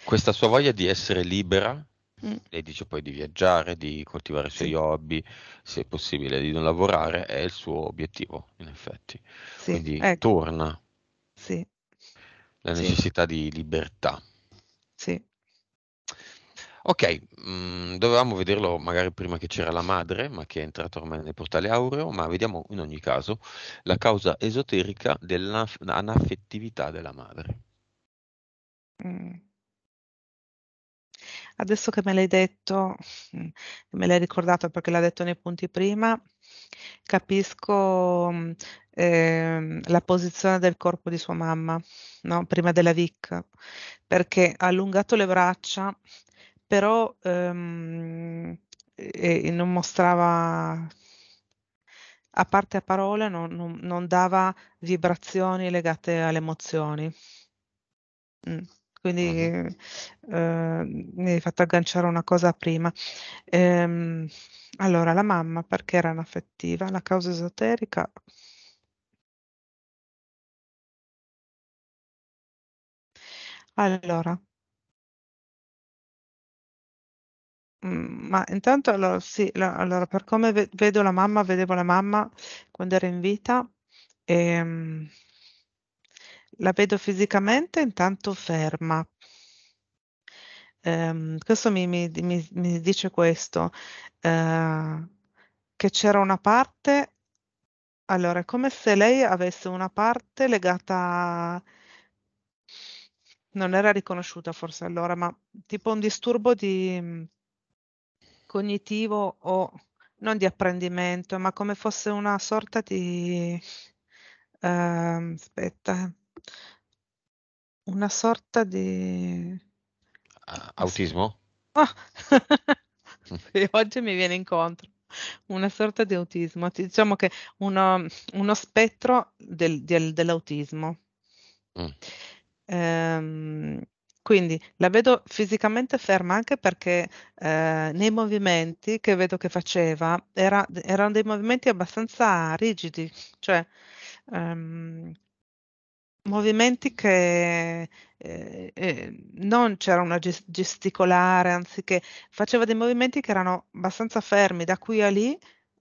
Speaker 2: Questa sua voglia di essere libera Mm. Lei dice poi di viaggiare, di coltivare i suoi sì. hobby, se possibile di non lavorare, è il suo obiettivo, in effetti. Sì. Quindi ecco. torna. Sì. La necessità di libertà. Sì. Ok, mh, mm, dovevamo vederlo magari prima che c'era la madre, ma che è entrata ormai nel portale aureo, ma vediamo in ogni caso la causa esoterica dell'anaffettività della madre.
Speaker 3: Mm adesso che me l'hai detto, mm, me l'hai ricordato perché l'ha detto nei punti prima, capisco eh, la posizione del corpo di sua mamma, no? prima della VIC, perché ha allungato le braccia, però ehm, e non mostrava a parte a parole, non, non, non dava vibrazioni legate alle emozioni. Mm quindi eh, mi hai fatto agganciare una cosa prima. Ehm, allora, la mamma perché era anaffettiva? La causa esoterica?
Speaker 1: Allora,
Speaker 3: mhmm, Ma intanto allora, sì, la- allora, per come ve- vedo la mamma, vedevo la mamma quando era in vita e, ehm, la vedo fisicamente intanto ferma. Um, questo mi, mi, mi, mi, dice questo, uh, che c'era una parte, allora è come se lei avesse una parte legata, non era riconosciuta forse allora, ma tipo un disturbo di mm, cognitivo o non di apprendimento, ma come fosse una sorta di... Uh, aspetta, una sorta di...
Speaker 2: Autismo? Oh.
Speaker 3: (laughs) e oggi mi viene incontro. Una sorta di autismo, diciamo che uno, uno spettro del, del, dell'autismo. Mm. Ehm, quindi la vedo fisicamente ferma anche perché eh, nei movimenti che vedo che faceva era, erano dei movimenti abbastanza rigidi, cioè um, movimenti che eh, eh, non c'era una gesticolare, anziché faceva dei movimenti che erano abbastanza fermi, da qui a lì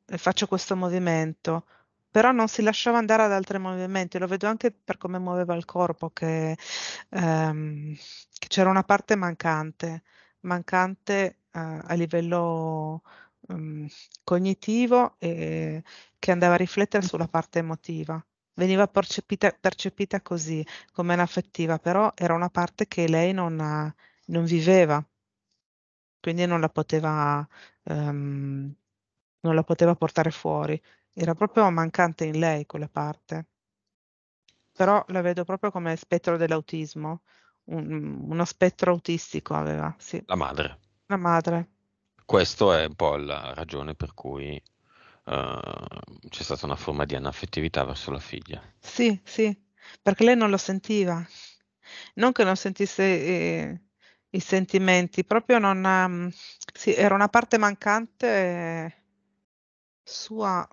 Speaker 3: eh, faccio questo movimento, però non si lasciava andare ad altri movimenti, lo vedo anche per come muoveva il corpo, che, ehm, che c'era una parte mancante, mancante eh, a livello ehm, cognitivo e che andava a riflettere sulla parte emotiva veniva percepita, percepita così, come un'affettiva, però era una parte che lei non, non viveva, quindi non la, poteva, um, non la poteva portare fuori. Era proprio mancante in lei quella parte. Però la vedo proprio come spettro dell'autismo, un, uno spettro autistico aveva, sì. La madre. La madre.
Speaker 2: Questa è un po' la ragione per cui eh, c'è stata una forma di anaffettività verso la figlia.
Speaker 3: Sì, sì, perché lei non lo sentiva. Non che non sentisse eh, i sentimenti, proprio non... Um, sì, era una parte mancante eh, sua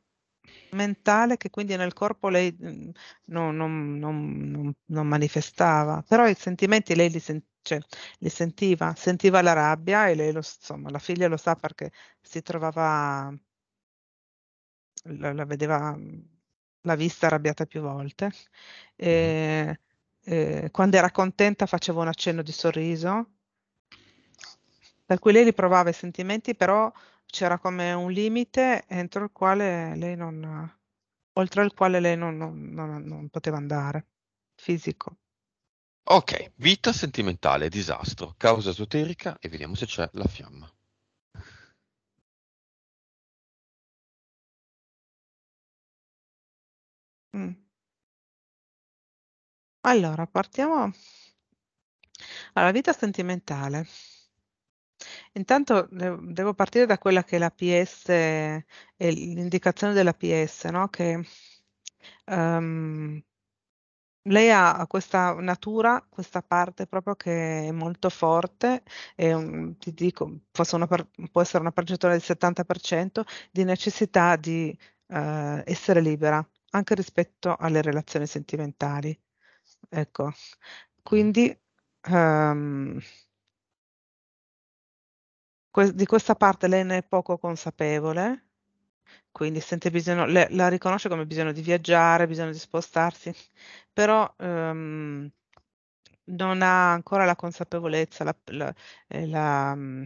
Speaker 3: mentale che quindi nel corpo lei mm, non, non, non, non, manifestava, però i sentimenti lei li, sen- cioè, li sentiva, sentiva la rabbia e lei lo, insomma, la figlia lo sa perché si trovava la, la vedeva, mhmm, la vista arrabbiata più volte. E, eh, ehm, quando era contenta faceva un accenno di sorriso, per cui lei riprovava i sentimenti, però c'era come un limite entro il quale lei non, oltre il quale lei non, non, non, non poteva andare, fisico.
Speaker 2: Ok, vita sentimentale, disastro, causa esoterica e vediamo se c'è la fiamma.
Speaker 1: Mh. Mm. Allora,
Speaker 3: partiamo alla vita sentimentale. Intanto devo partire da quella che è PS, è l'indicazione dell'APS, no, che, uhm, lei ha questa natura, questa parte proprio che è molto forte, è un ti dico, una può essere una percentuale del 70% di necessità di, uhm, essere libera anche rispetto alle relazioni sentimentali. Ecco, mm. quindi um, que di questa parte lei ne è poco consapevole, quindi sente bisogno, le, la riconosce come bisogno di viaggiare, bisogno di spostarsi, però um, non ha ancora la consapevolezza, la, la, eh, la, mm,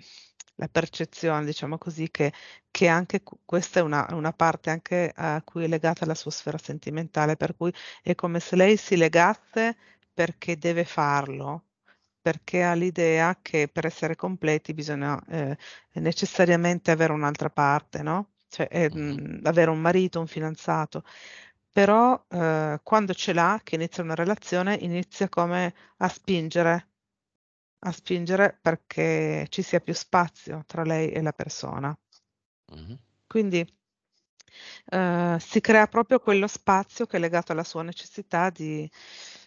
Speaker 3: la percezione, diciamo così, che, che anche questa è una, una, parte anche a cui è legata la sua sfera sentimentale, per cui è come se lei si legasse perché deve farlo, perché ha l'idea che per essere completi bisogna eh, necessariamente avere un'altra parte, no? Cioè eh, mh, avere un marito, un fidanzato però eh, quando ce l'ha, che inizia una relazione, inizia come a spingere a spingere perché ci sia più spazio tra lei e la persona. Mm-hmm. Quindi eh, si crea proprio quello spazio che è legato alla sua necessità di,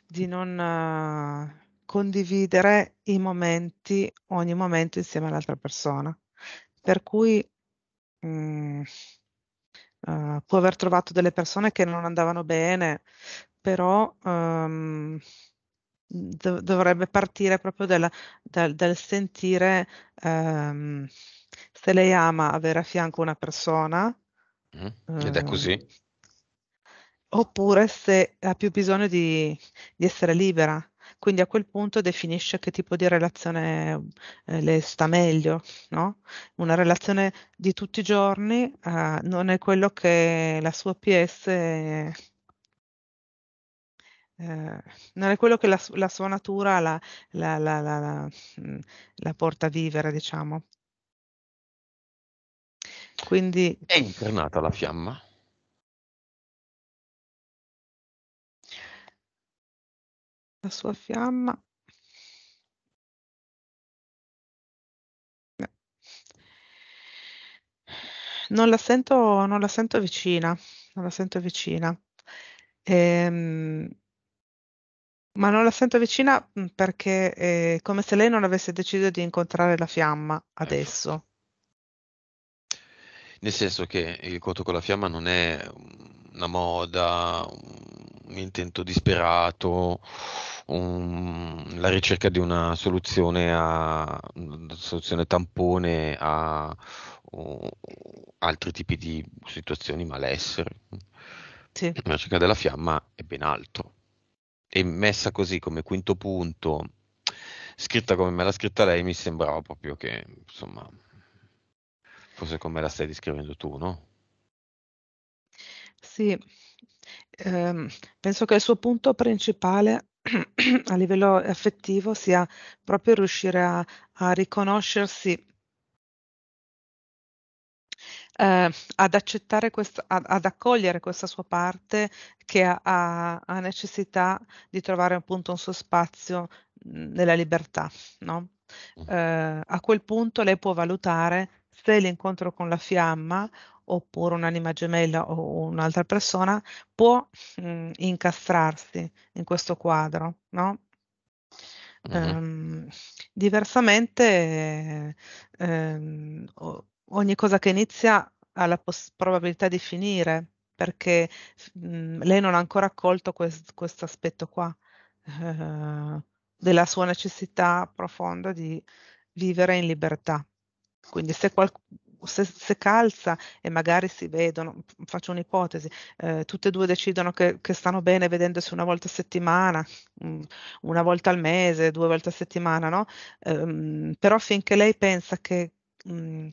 Speaker 3: di non eh, condividere i momenti, ogni momento insieme all'altra persona. Per cui mh, mm, eh, può aver trovato delle persone che non andavano bene, però... Um, Mhmm, dov- dovrebbe partire proprio dalla, dal, dal, sentire ehm, se lei ama avere a fianco una persona.
Speaker 4: Mm, ed è ehm, così.
Speaker 3: oppure se ha più bisogno di, di essere libera quindi a quel punto definisce che tipo di relazione eh, le sta meglio, no? Una relazione di tutti i giorni eh, non è quello che la sua PS eh, non è quello che la, la sua natura la, la, mm, la, porta a vivere, diciamo.
Speaker 2: Quindi... È incarnata la fiamma?
Speaker 3: La sua fiamma... Eh. Non la sento, non la sento vicina, non la sento vicina. Ehm ma non la sento vicina perché eh, è come se lei non avesse deciso di incontrare la fiamma adesso.
Speaker 2: Nel senso che il conto con la fiamma non è una moda, un intento disperato, un, la ricerca di una soluzione, a, una soluzione tampone a uh, altri tipi di situazioni malessere. Sì. La ricerca della fiamma è ben altro e messa così come quinto punto, scritta come me l'ha scritta lei, mi sembrava proprio che, insomma, fosse come la stai descrivendo tu, no?
Speaker 3: Sì, eh, penso che il suo punto principale (clears throat) a livello affettivo sia proprio riuscire a, a riconoscersi eh, ad accettare questa, ad, ad, accogliere questa sua parte che ha, ha, necessità di trovare appunto un suo spazio mhmm, nella libertà, no? Mm. eh, a quel punto lei può valutare se l'incontro con la fiamma oppure un'anima gemella o un'altra persona può mh, mhmm, incastrarsi in questo quadro, no? Mm-hmm. Um, diversamente, eh, ogni cosa che inizia ha la poss- probabilità di finire, perché mh, mhmm, lei non ha ancora accolto questo aspetto qua, eh, della sua necessità profonda di vivere in libertà. Quindi se, qual- se, se calza e magari si vedono, faccio un'ipotesi, eh, tutte e due decidono che, che, stanno bene vedendosi una volta a settimana, mh, mm, una volta al mese, due volte a settimana, no? Ehm, però finché lei pensa che mh, mm,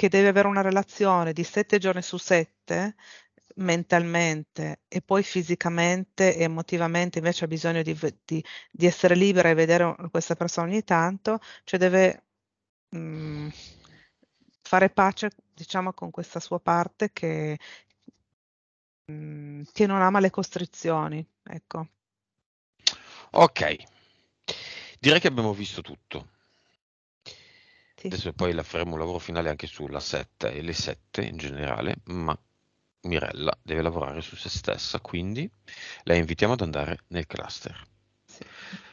Speaker 3: che deve avere una relazione di sette giorni su sette mentalmente e poi fisicamente e emotivamente invece ha bisogno di, di, di essere libera e vedere questa persona ogni tanto, cioè deve mh, mm, fare pace diciamo con questa sua parte che, mh, mm, che non ama le costrizioni. Ecco. Ok,
Speaker 2: direi che abbiamo visto tutto. Sì. Adesso poi la faremo un lavoro finale anche sulla 7 e le 7 in generale, ma Mirella deve lavorare su se stessa, quindi la invitiamo ad andare nel cluster. Sì.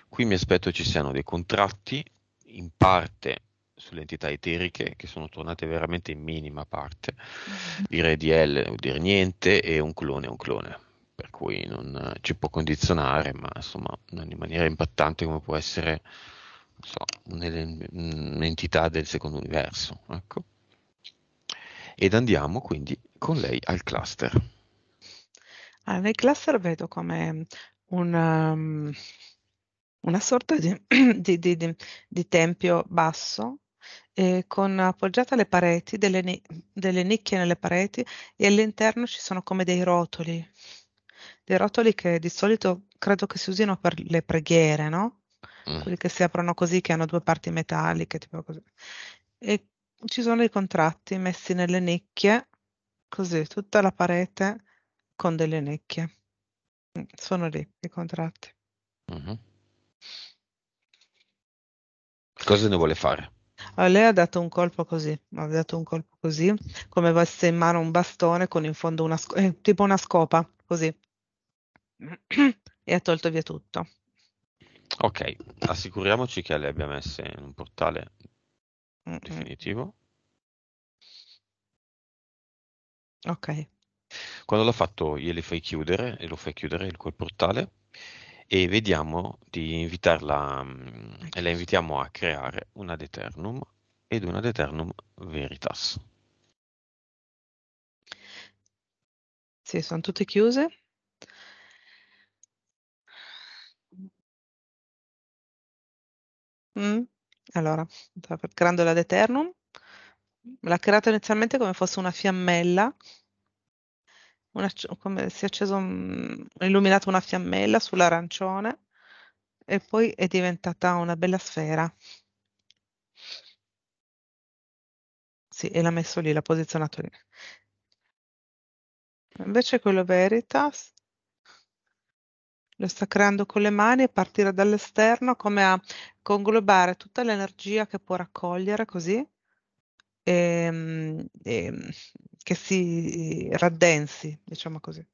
Speaker 2: Qui mi aspetto ci siano dei contratti, in parte sulle entità eteriche che sono tornate veramente in minima parte, mm-hmm. dire L o dire niente e un clone è un clone, per cui non ci può condizionare, ma insomma non in maniera impattante come può essere so, un'entità mm, del secondo universo. Ecco. Ed andiamo quindi con lei al cluster.
Speaker 3: Ah, nel cluster vedo come mm, una, um, una sorta (clears throat) di, di, di, di tempio basso eh, con appoggiate alle pareti, delle, delle, nicchie nelle pareti e all'interno ci sono come dei rotoli, dei rotoli che di solito credo che si usino per le preghiere, no? Mm. quelli che si aprono così, che hanno due parti metalliche, tipo così. E ci sono i contratti messi nelle nicchie, così, tutta la parete con delle nicchie. Mm, sono lì i contratti. Mm-hmm.
Speaker 2: Cosa ne vuole fare?
Speaker 3: Allora, ah, lei ha dato un colpo così, ha dato un colpo così, come avesse in mano un bastone con in fondo una, sc- eh, tipo una scopa, così. (clears throat) e ha tolto via tutto.
Speaker 2: Ok, assicuriamoci che le abbia messe in un portale Mm-mm. definitivo. Ok. Quando l'ha fatto gliele fai chiudere e lo fai chiudere quel portale e vediamo di invitarla mm, e la invitiamo a creare una Deternum ed una Deternum Veritas.
Speaker 3: Sì, sono tutte chiuse. Mh. Mm? Allora, creando la Deternum, l'ha creata inizialmente come fosse una fiammella, una come si è acceso un illuminata una fiammella sull'arancione e poi è diventata una bella sfera. Sì, e l'ha messo lì, l'ha posizionato lì. Invece quello Veritas lo sta creando con le mani e partire dall'esterno come a conglobare tutta l'energia che può raccogliere così e, ehm, e ehm, che si raddensi, diciamo così.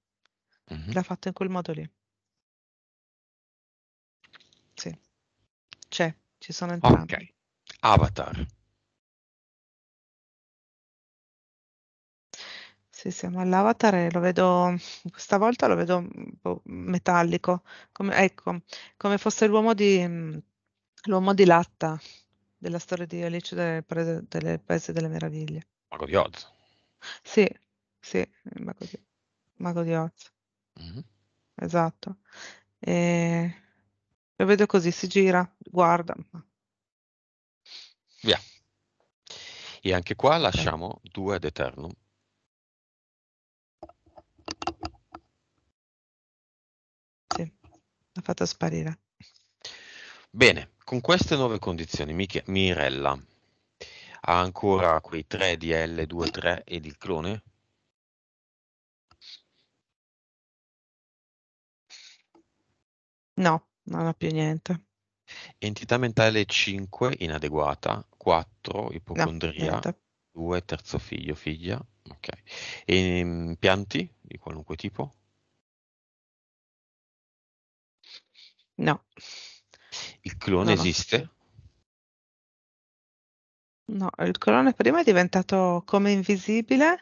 Speaker 3: Mm-hmm. L'ha fatto in quel modo lì. Sì, c'è, ci sono entrambi.
Speaker 1: Ok, Avatar.
Speaker 3: Sì, sì, ma l'avatar eh, lo vedo, questa volta lo vedo un boh, po' metallico, come, ecco, come fosse l'uomo di, mm, l'uomo di latta della storia di Alice del Paese delle, paese delle Meraviglie. Mago di Oz. Sì, sì, Mago di, Mago di Oz. Mm-hmm. Esatto. E lo vedo così, si gira, guarda.
Speaker 4: Via.
Speaker 2: E anche qua lasciamo due ad eternum
Speaker 3: L'ha fatta sparire.
Speaker 2: Bene, con queste nuove condizioni Mich- Mirella ha ancora quei 3 di L23 ed il clone?
Speaker 3: No, non ha più niente.
Speaker 2: Entità mentale 5 inadeguata, 4 ipocondria, no, 2 terzo figlio, figlia, ok. E, ehm, pianti di qualunque tipo?
Speaker 3: No.
Speaker 1: Il clone No, esiste?
Speaker 3: No, il clone prima è diventato come invisibile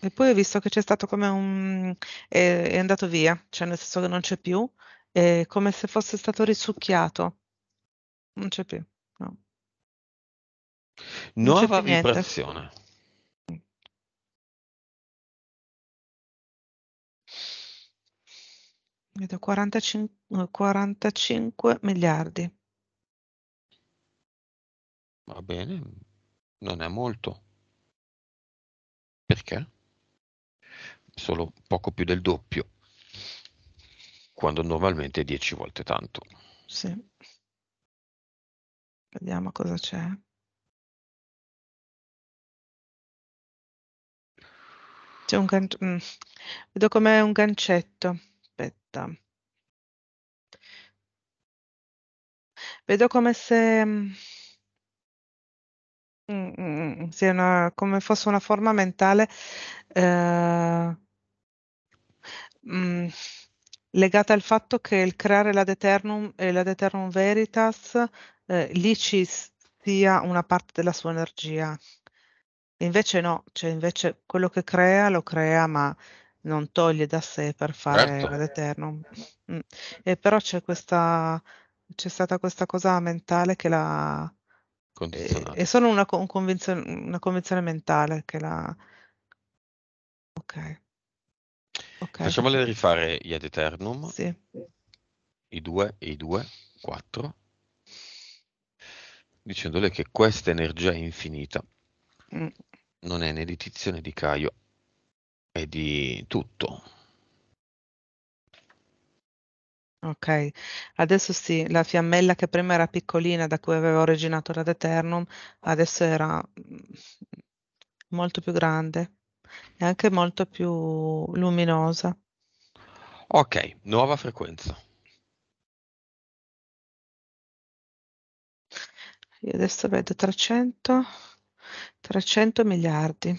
Speaker 3: e poi ho visto che c'è stato come un... è è andato via, cioè nel senso che non c'è più, è come se fosse stato risucchiato. Non c'è più, no. Non c'è Nuova più niente. vibrazione. Vedo 45, 45 miliardi.
Speaker 1: Va bene, non è molto. Perché?
Speaker 2: Solo poco più del doppio, quando normalmente è 10 volte tanto.
Speaker 1: Sì. Vediamo cosa c'è.
Speaker 3: C'è un gancio. Mm, vedo come un gancetto diretta. Vedo come se mm, mm, mm, sia una, come fosse una forma mentale eh, mh, legata al fatto che il creare la deternum e eh, la deternum veritas eh, lì ci sia una parte della sua energia. Invece no, cioè invece quello che crea lo crea, ma non toglie da sé per fare Certo. l'Eternum. Mm. E però c'è questa c'è stata questa cosa mentale che la eh,
Speaker 4: Condizionato.
Speaker 3: è solo una, un convinzione, una convinzione mentale che la... Ok, ok,
Speaker 2: Facciamole rifare Iad Eternum, sì. i due, e i due, quattro, dicendole che questa energia infinita Mm. non è né di Tizio né di Caio, e di tutto.
Speaker 3: Ok, adesso sì, la fiammella che prima era piccolina da cui aveva originato la Deternum, adesso era mm, molto più grande e anche molto più luminosa.
Speaker 2: Ok, nuova frequenza.
Speaker 3: Io adesso vedo 300, 300 miliardi.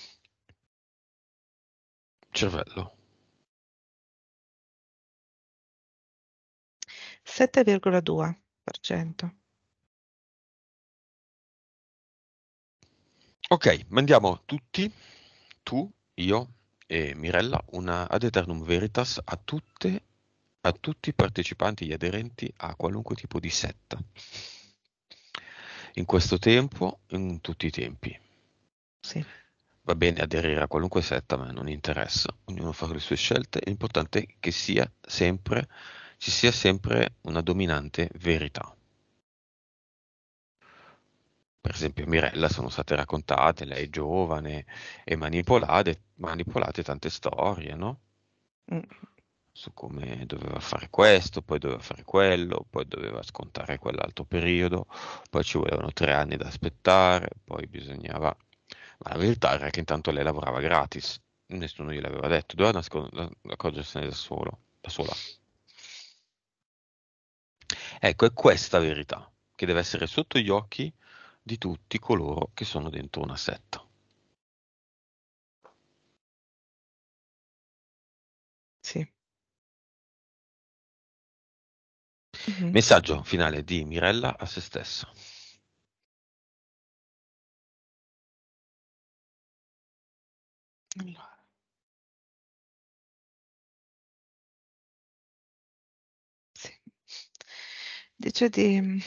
Speaker 1: cervello
Speaker 3: 7,2%.
Speaker 2: Ok, mandiamo tutti, tu, io e Mirella, una ad eternum veritas a, tutte, a tutti i partecipanti e aderenti a qualunque tipo di setta. In questo tempo, in tutti i tempi. Sì. Va bene aderire a qualunque setta, ma non interessa, ognuno fa le sue scelte, l'importante è che sia sempre, ci sia sempre una dominante verità. Per esempio Mirella sono state raccontate, lei è giovane e manipolate, manipolate tante storie, no? Mm. su come doveva fare questo, poi doveva fare quello, poi doveva scontare quell'altro periodo, poi ci volevano tre anni da aspettare, poi bisognava ma la verità era che intanto lei lavorava gratis, nessuno gliel'aveva detto, doveva accorgersene da, solo, da sola. Ecco, è questa verità che deve essere sotto gli occhi di tutti coloro che sono dentro una setta.
Speaker 1: Sì. Mm-hmm. Messaggio finale di Mirella a se stessa. Allora.
Speaker 3: Sì. Dice di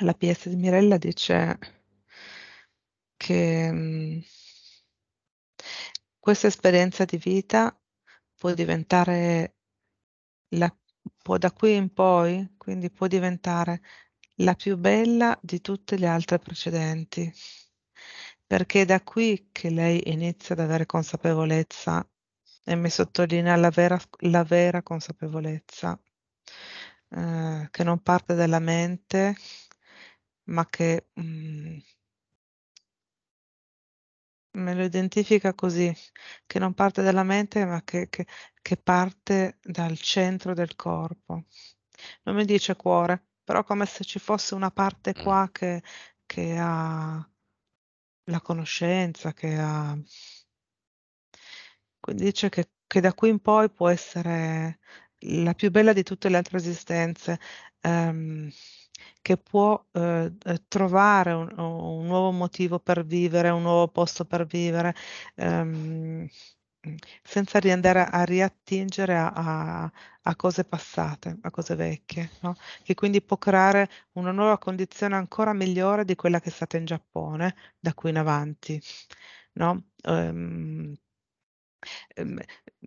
Speaker 3: la PS di Mirella dice che, mm, questa esperienza di vita può diventare la può da qui in poi, quindi può diventare la più bella di tutte le altre precedenti perché è da qui che lei inizia ad avere consapevolezza e mi sottolinea la vera, la vera consapevolezza eh, che non parte dalla mente ma che mh, mm, me lo identifica così, che non parte dalla mente ma che, che, che, parte dal centro del corpo. Non mi dice cuore, però come se ci fosse una parte mm. qua che, che ha la conoscenza che ha dice che che da qui in poi può essere la più bella di tutte le altre esistenze, ehm, che può eh, eh trovare un, un, nuovo motivo per vivere, un nuovo posto per vivere. Ehm, senza riandare a riattingere a, a, a, cose passate, a cose vecchie, no? che quindi può creare una nuova condizione ancora migliore di quella che è stata in Giappone da qui in avanti. No? Um,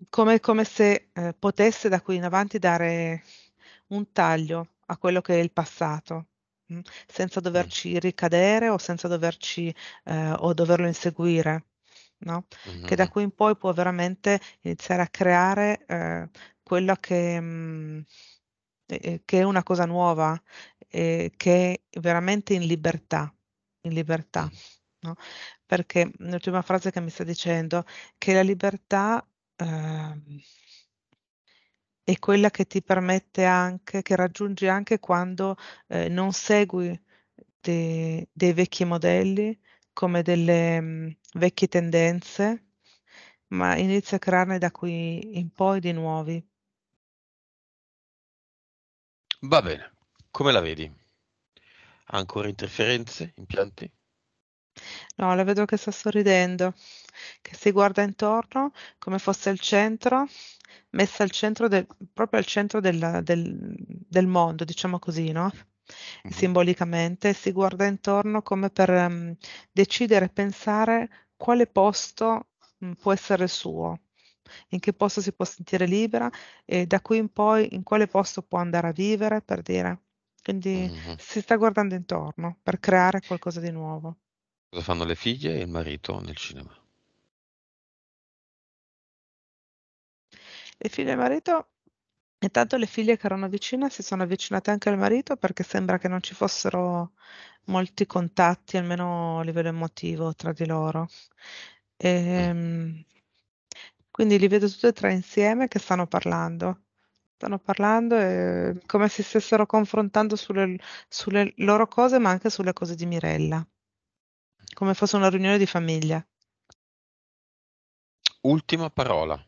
Speaker 3: come, come, se eh, potesse da qui in avanti dare un taglio a quello che è il passato, mh? senza doverci ricadere o senza doverci eh, o doverlo inseguire no? Mh-mh. Che da mm-hmm. qui in poi può veramente iniziare a creare eh, quella che, mh, mm, che è una cosa nuova, eh, che è veramente in libertà, in libertà. Mm. No? Perché l'ultima frase che mi sta dicendo, che la libertà ehm, è quella che ti permette anche, che raggiungi anche quando eh, non segui dei, dei vecchi modelli, come delle mh, mm, vecchie tendenze, ma inizia a crearne da qui in poi di nuovi.
Speaker 2: Va bene, come la vedi? ancora interferenze, impianti?
Speaker 3: No, la vedo che sta sorridendo, che si guarda intorno come fosse al centro, messa al centro del, proprio al centro della, del, del mondo, diciamo così, no? Mm-hmm. simbolicamente, si guarda intorno come per um, decidere, pensare quale posto um, può essere suo, in che posto si può sentire libera e da qui in poi in quale posto può andare a vivere, per dire. Quindi mm-hmm. si sta guardando intorno per creare qualcosa di nuovo.
Speaker 2: Cosa fanno le figlie e il marito nel cinema?
Speaker 3: Le figlie e il marito Intanto le figlie che erano vicine si sono avvicinate anche al marito perché sembra che non ci fossero molti contatti, almeno a livello emotivo, tra di loro. E, ehm, quindi li vedo tutti e tre insieme che stanno parlando. Stanno parlando e, come se stessero confrontando sulle, sulle loro cose, ma anche sulle cose di Mirella, come fosse una riunione di famiglia.
Speaker 2: Ultima parola.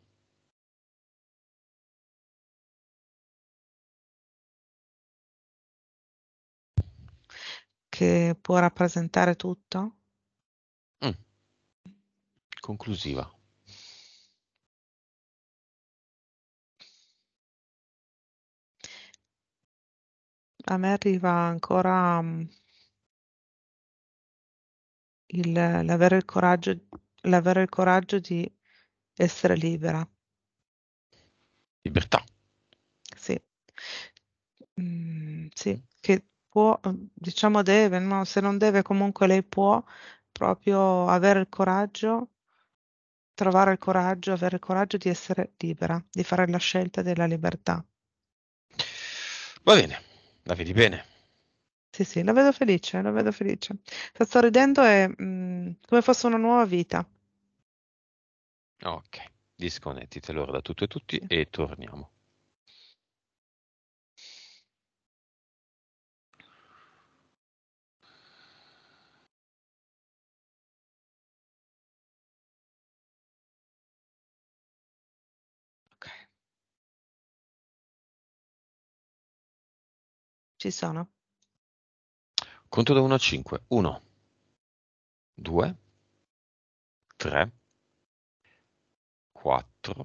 Speaker 3: che può rappresentare tutto?
Speaker 1: Mm. Conclusiva.
Speaker 3: A me arriva ancora um, il, l'avere, il coraggio, l'avere il coraggio di essere libera. Libertà. Sì. Mm, sì, può, ehm, diciamo deve, no? se non deve comunque lei può proprio avere il coraggio, trovare il coraggio, avere il coraggio di essere libera, di fare la scelta della libertà.
Speaker 4: Va
Speaker 2: bene, la vedi bene.
Speaker 3: Sì, sì, la vedo felice, la vedo felice. Sta sorridendo è mh, mm, come fosse una nuova vita.
Speaker 2: Ok, disconnettite allora da tutto e tutti sì. e torniamo.
Speaker 1: Ci sono. Conto da 1 a 5. 1, 2, 3, 4,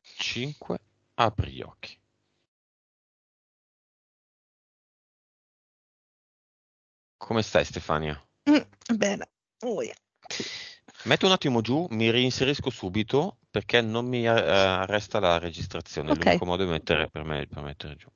Speaker 1: 5. Apri gli occhi.
Speaker 2: Come stai Stefania?
Speaker 1: Mm,
Speaker 3: bene. Oh, yeah.
Speaker 2: Metto un attimo giù, mi reinserisco subito perché non mi eh, resta la registrazione. Okay. L'unico modo è mettere, per me, per mettere giù.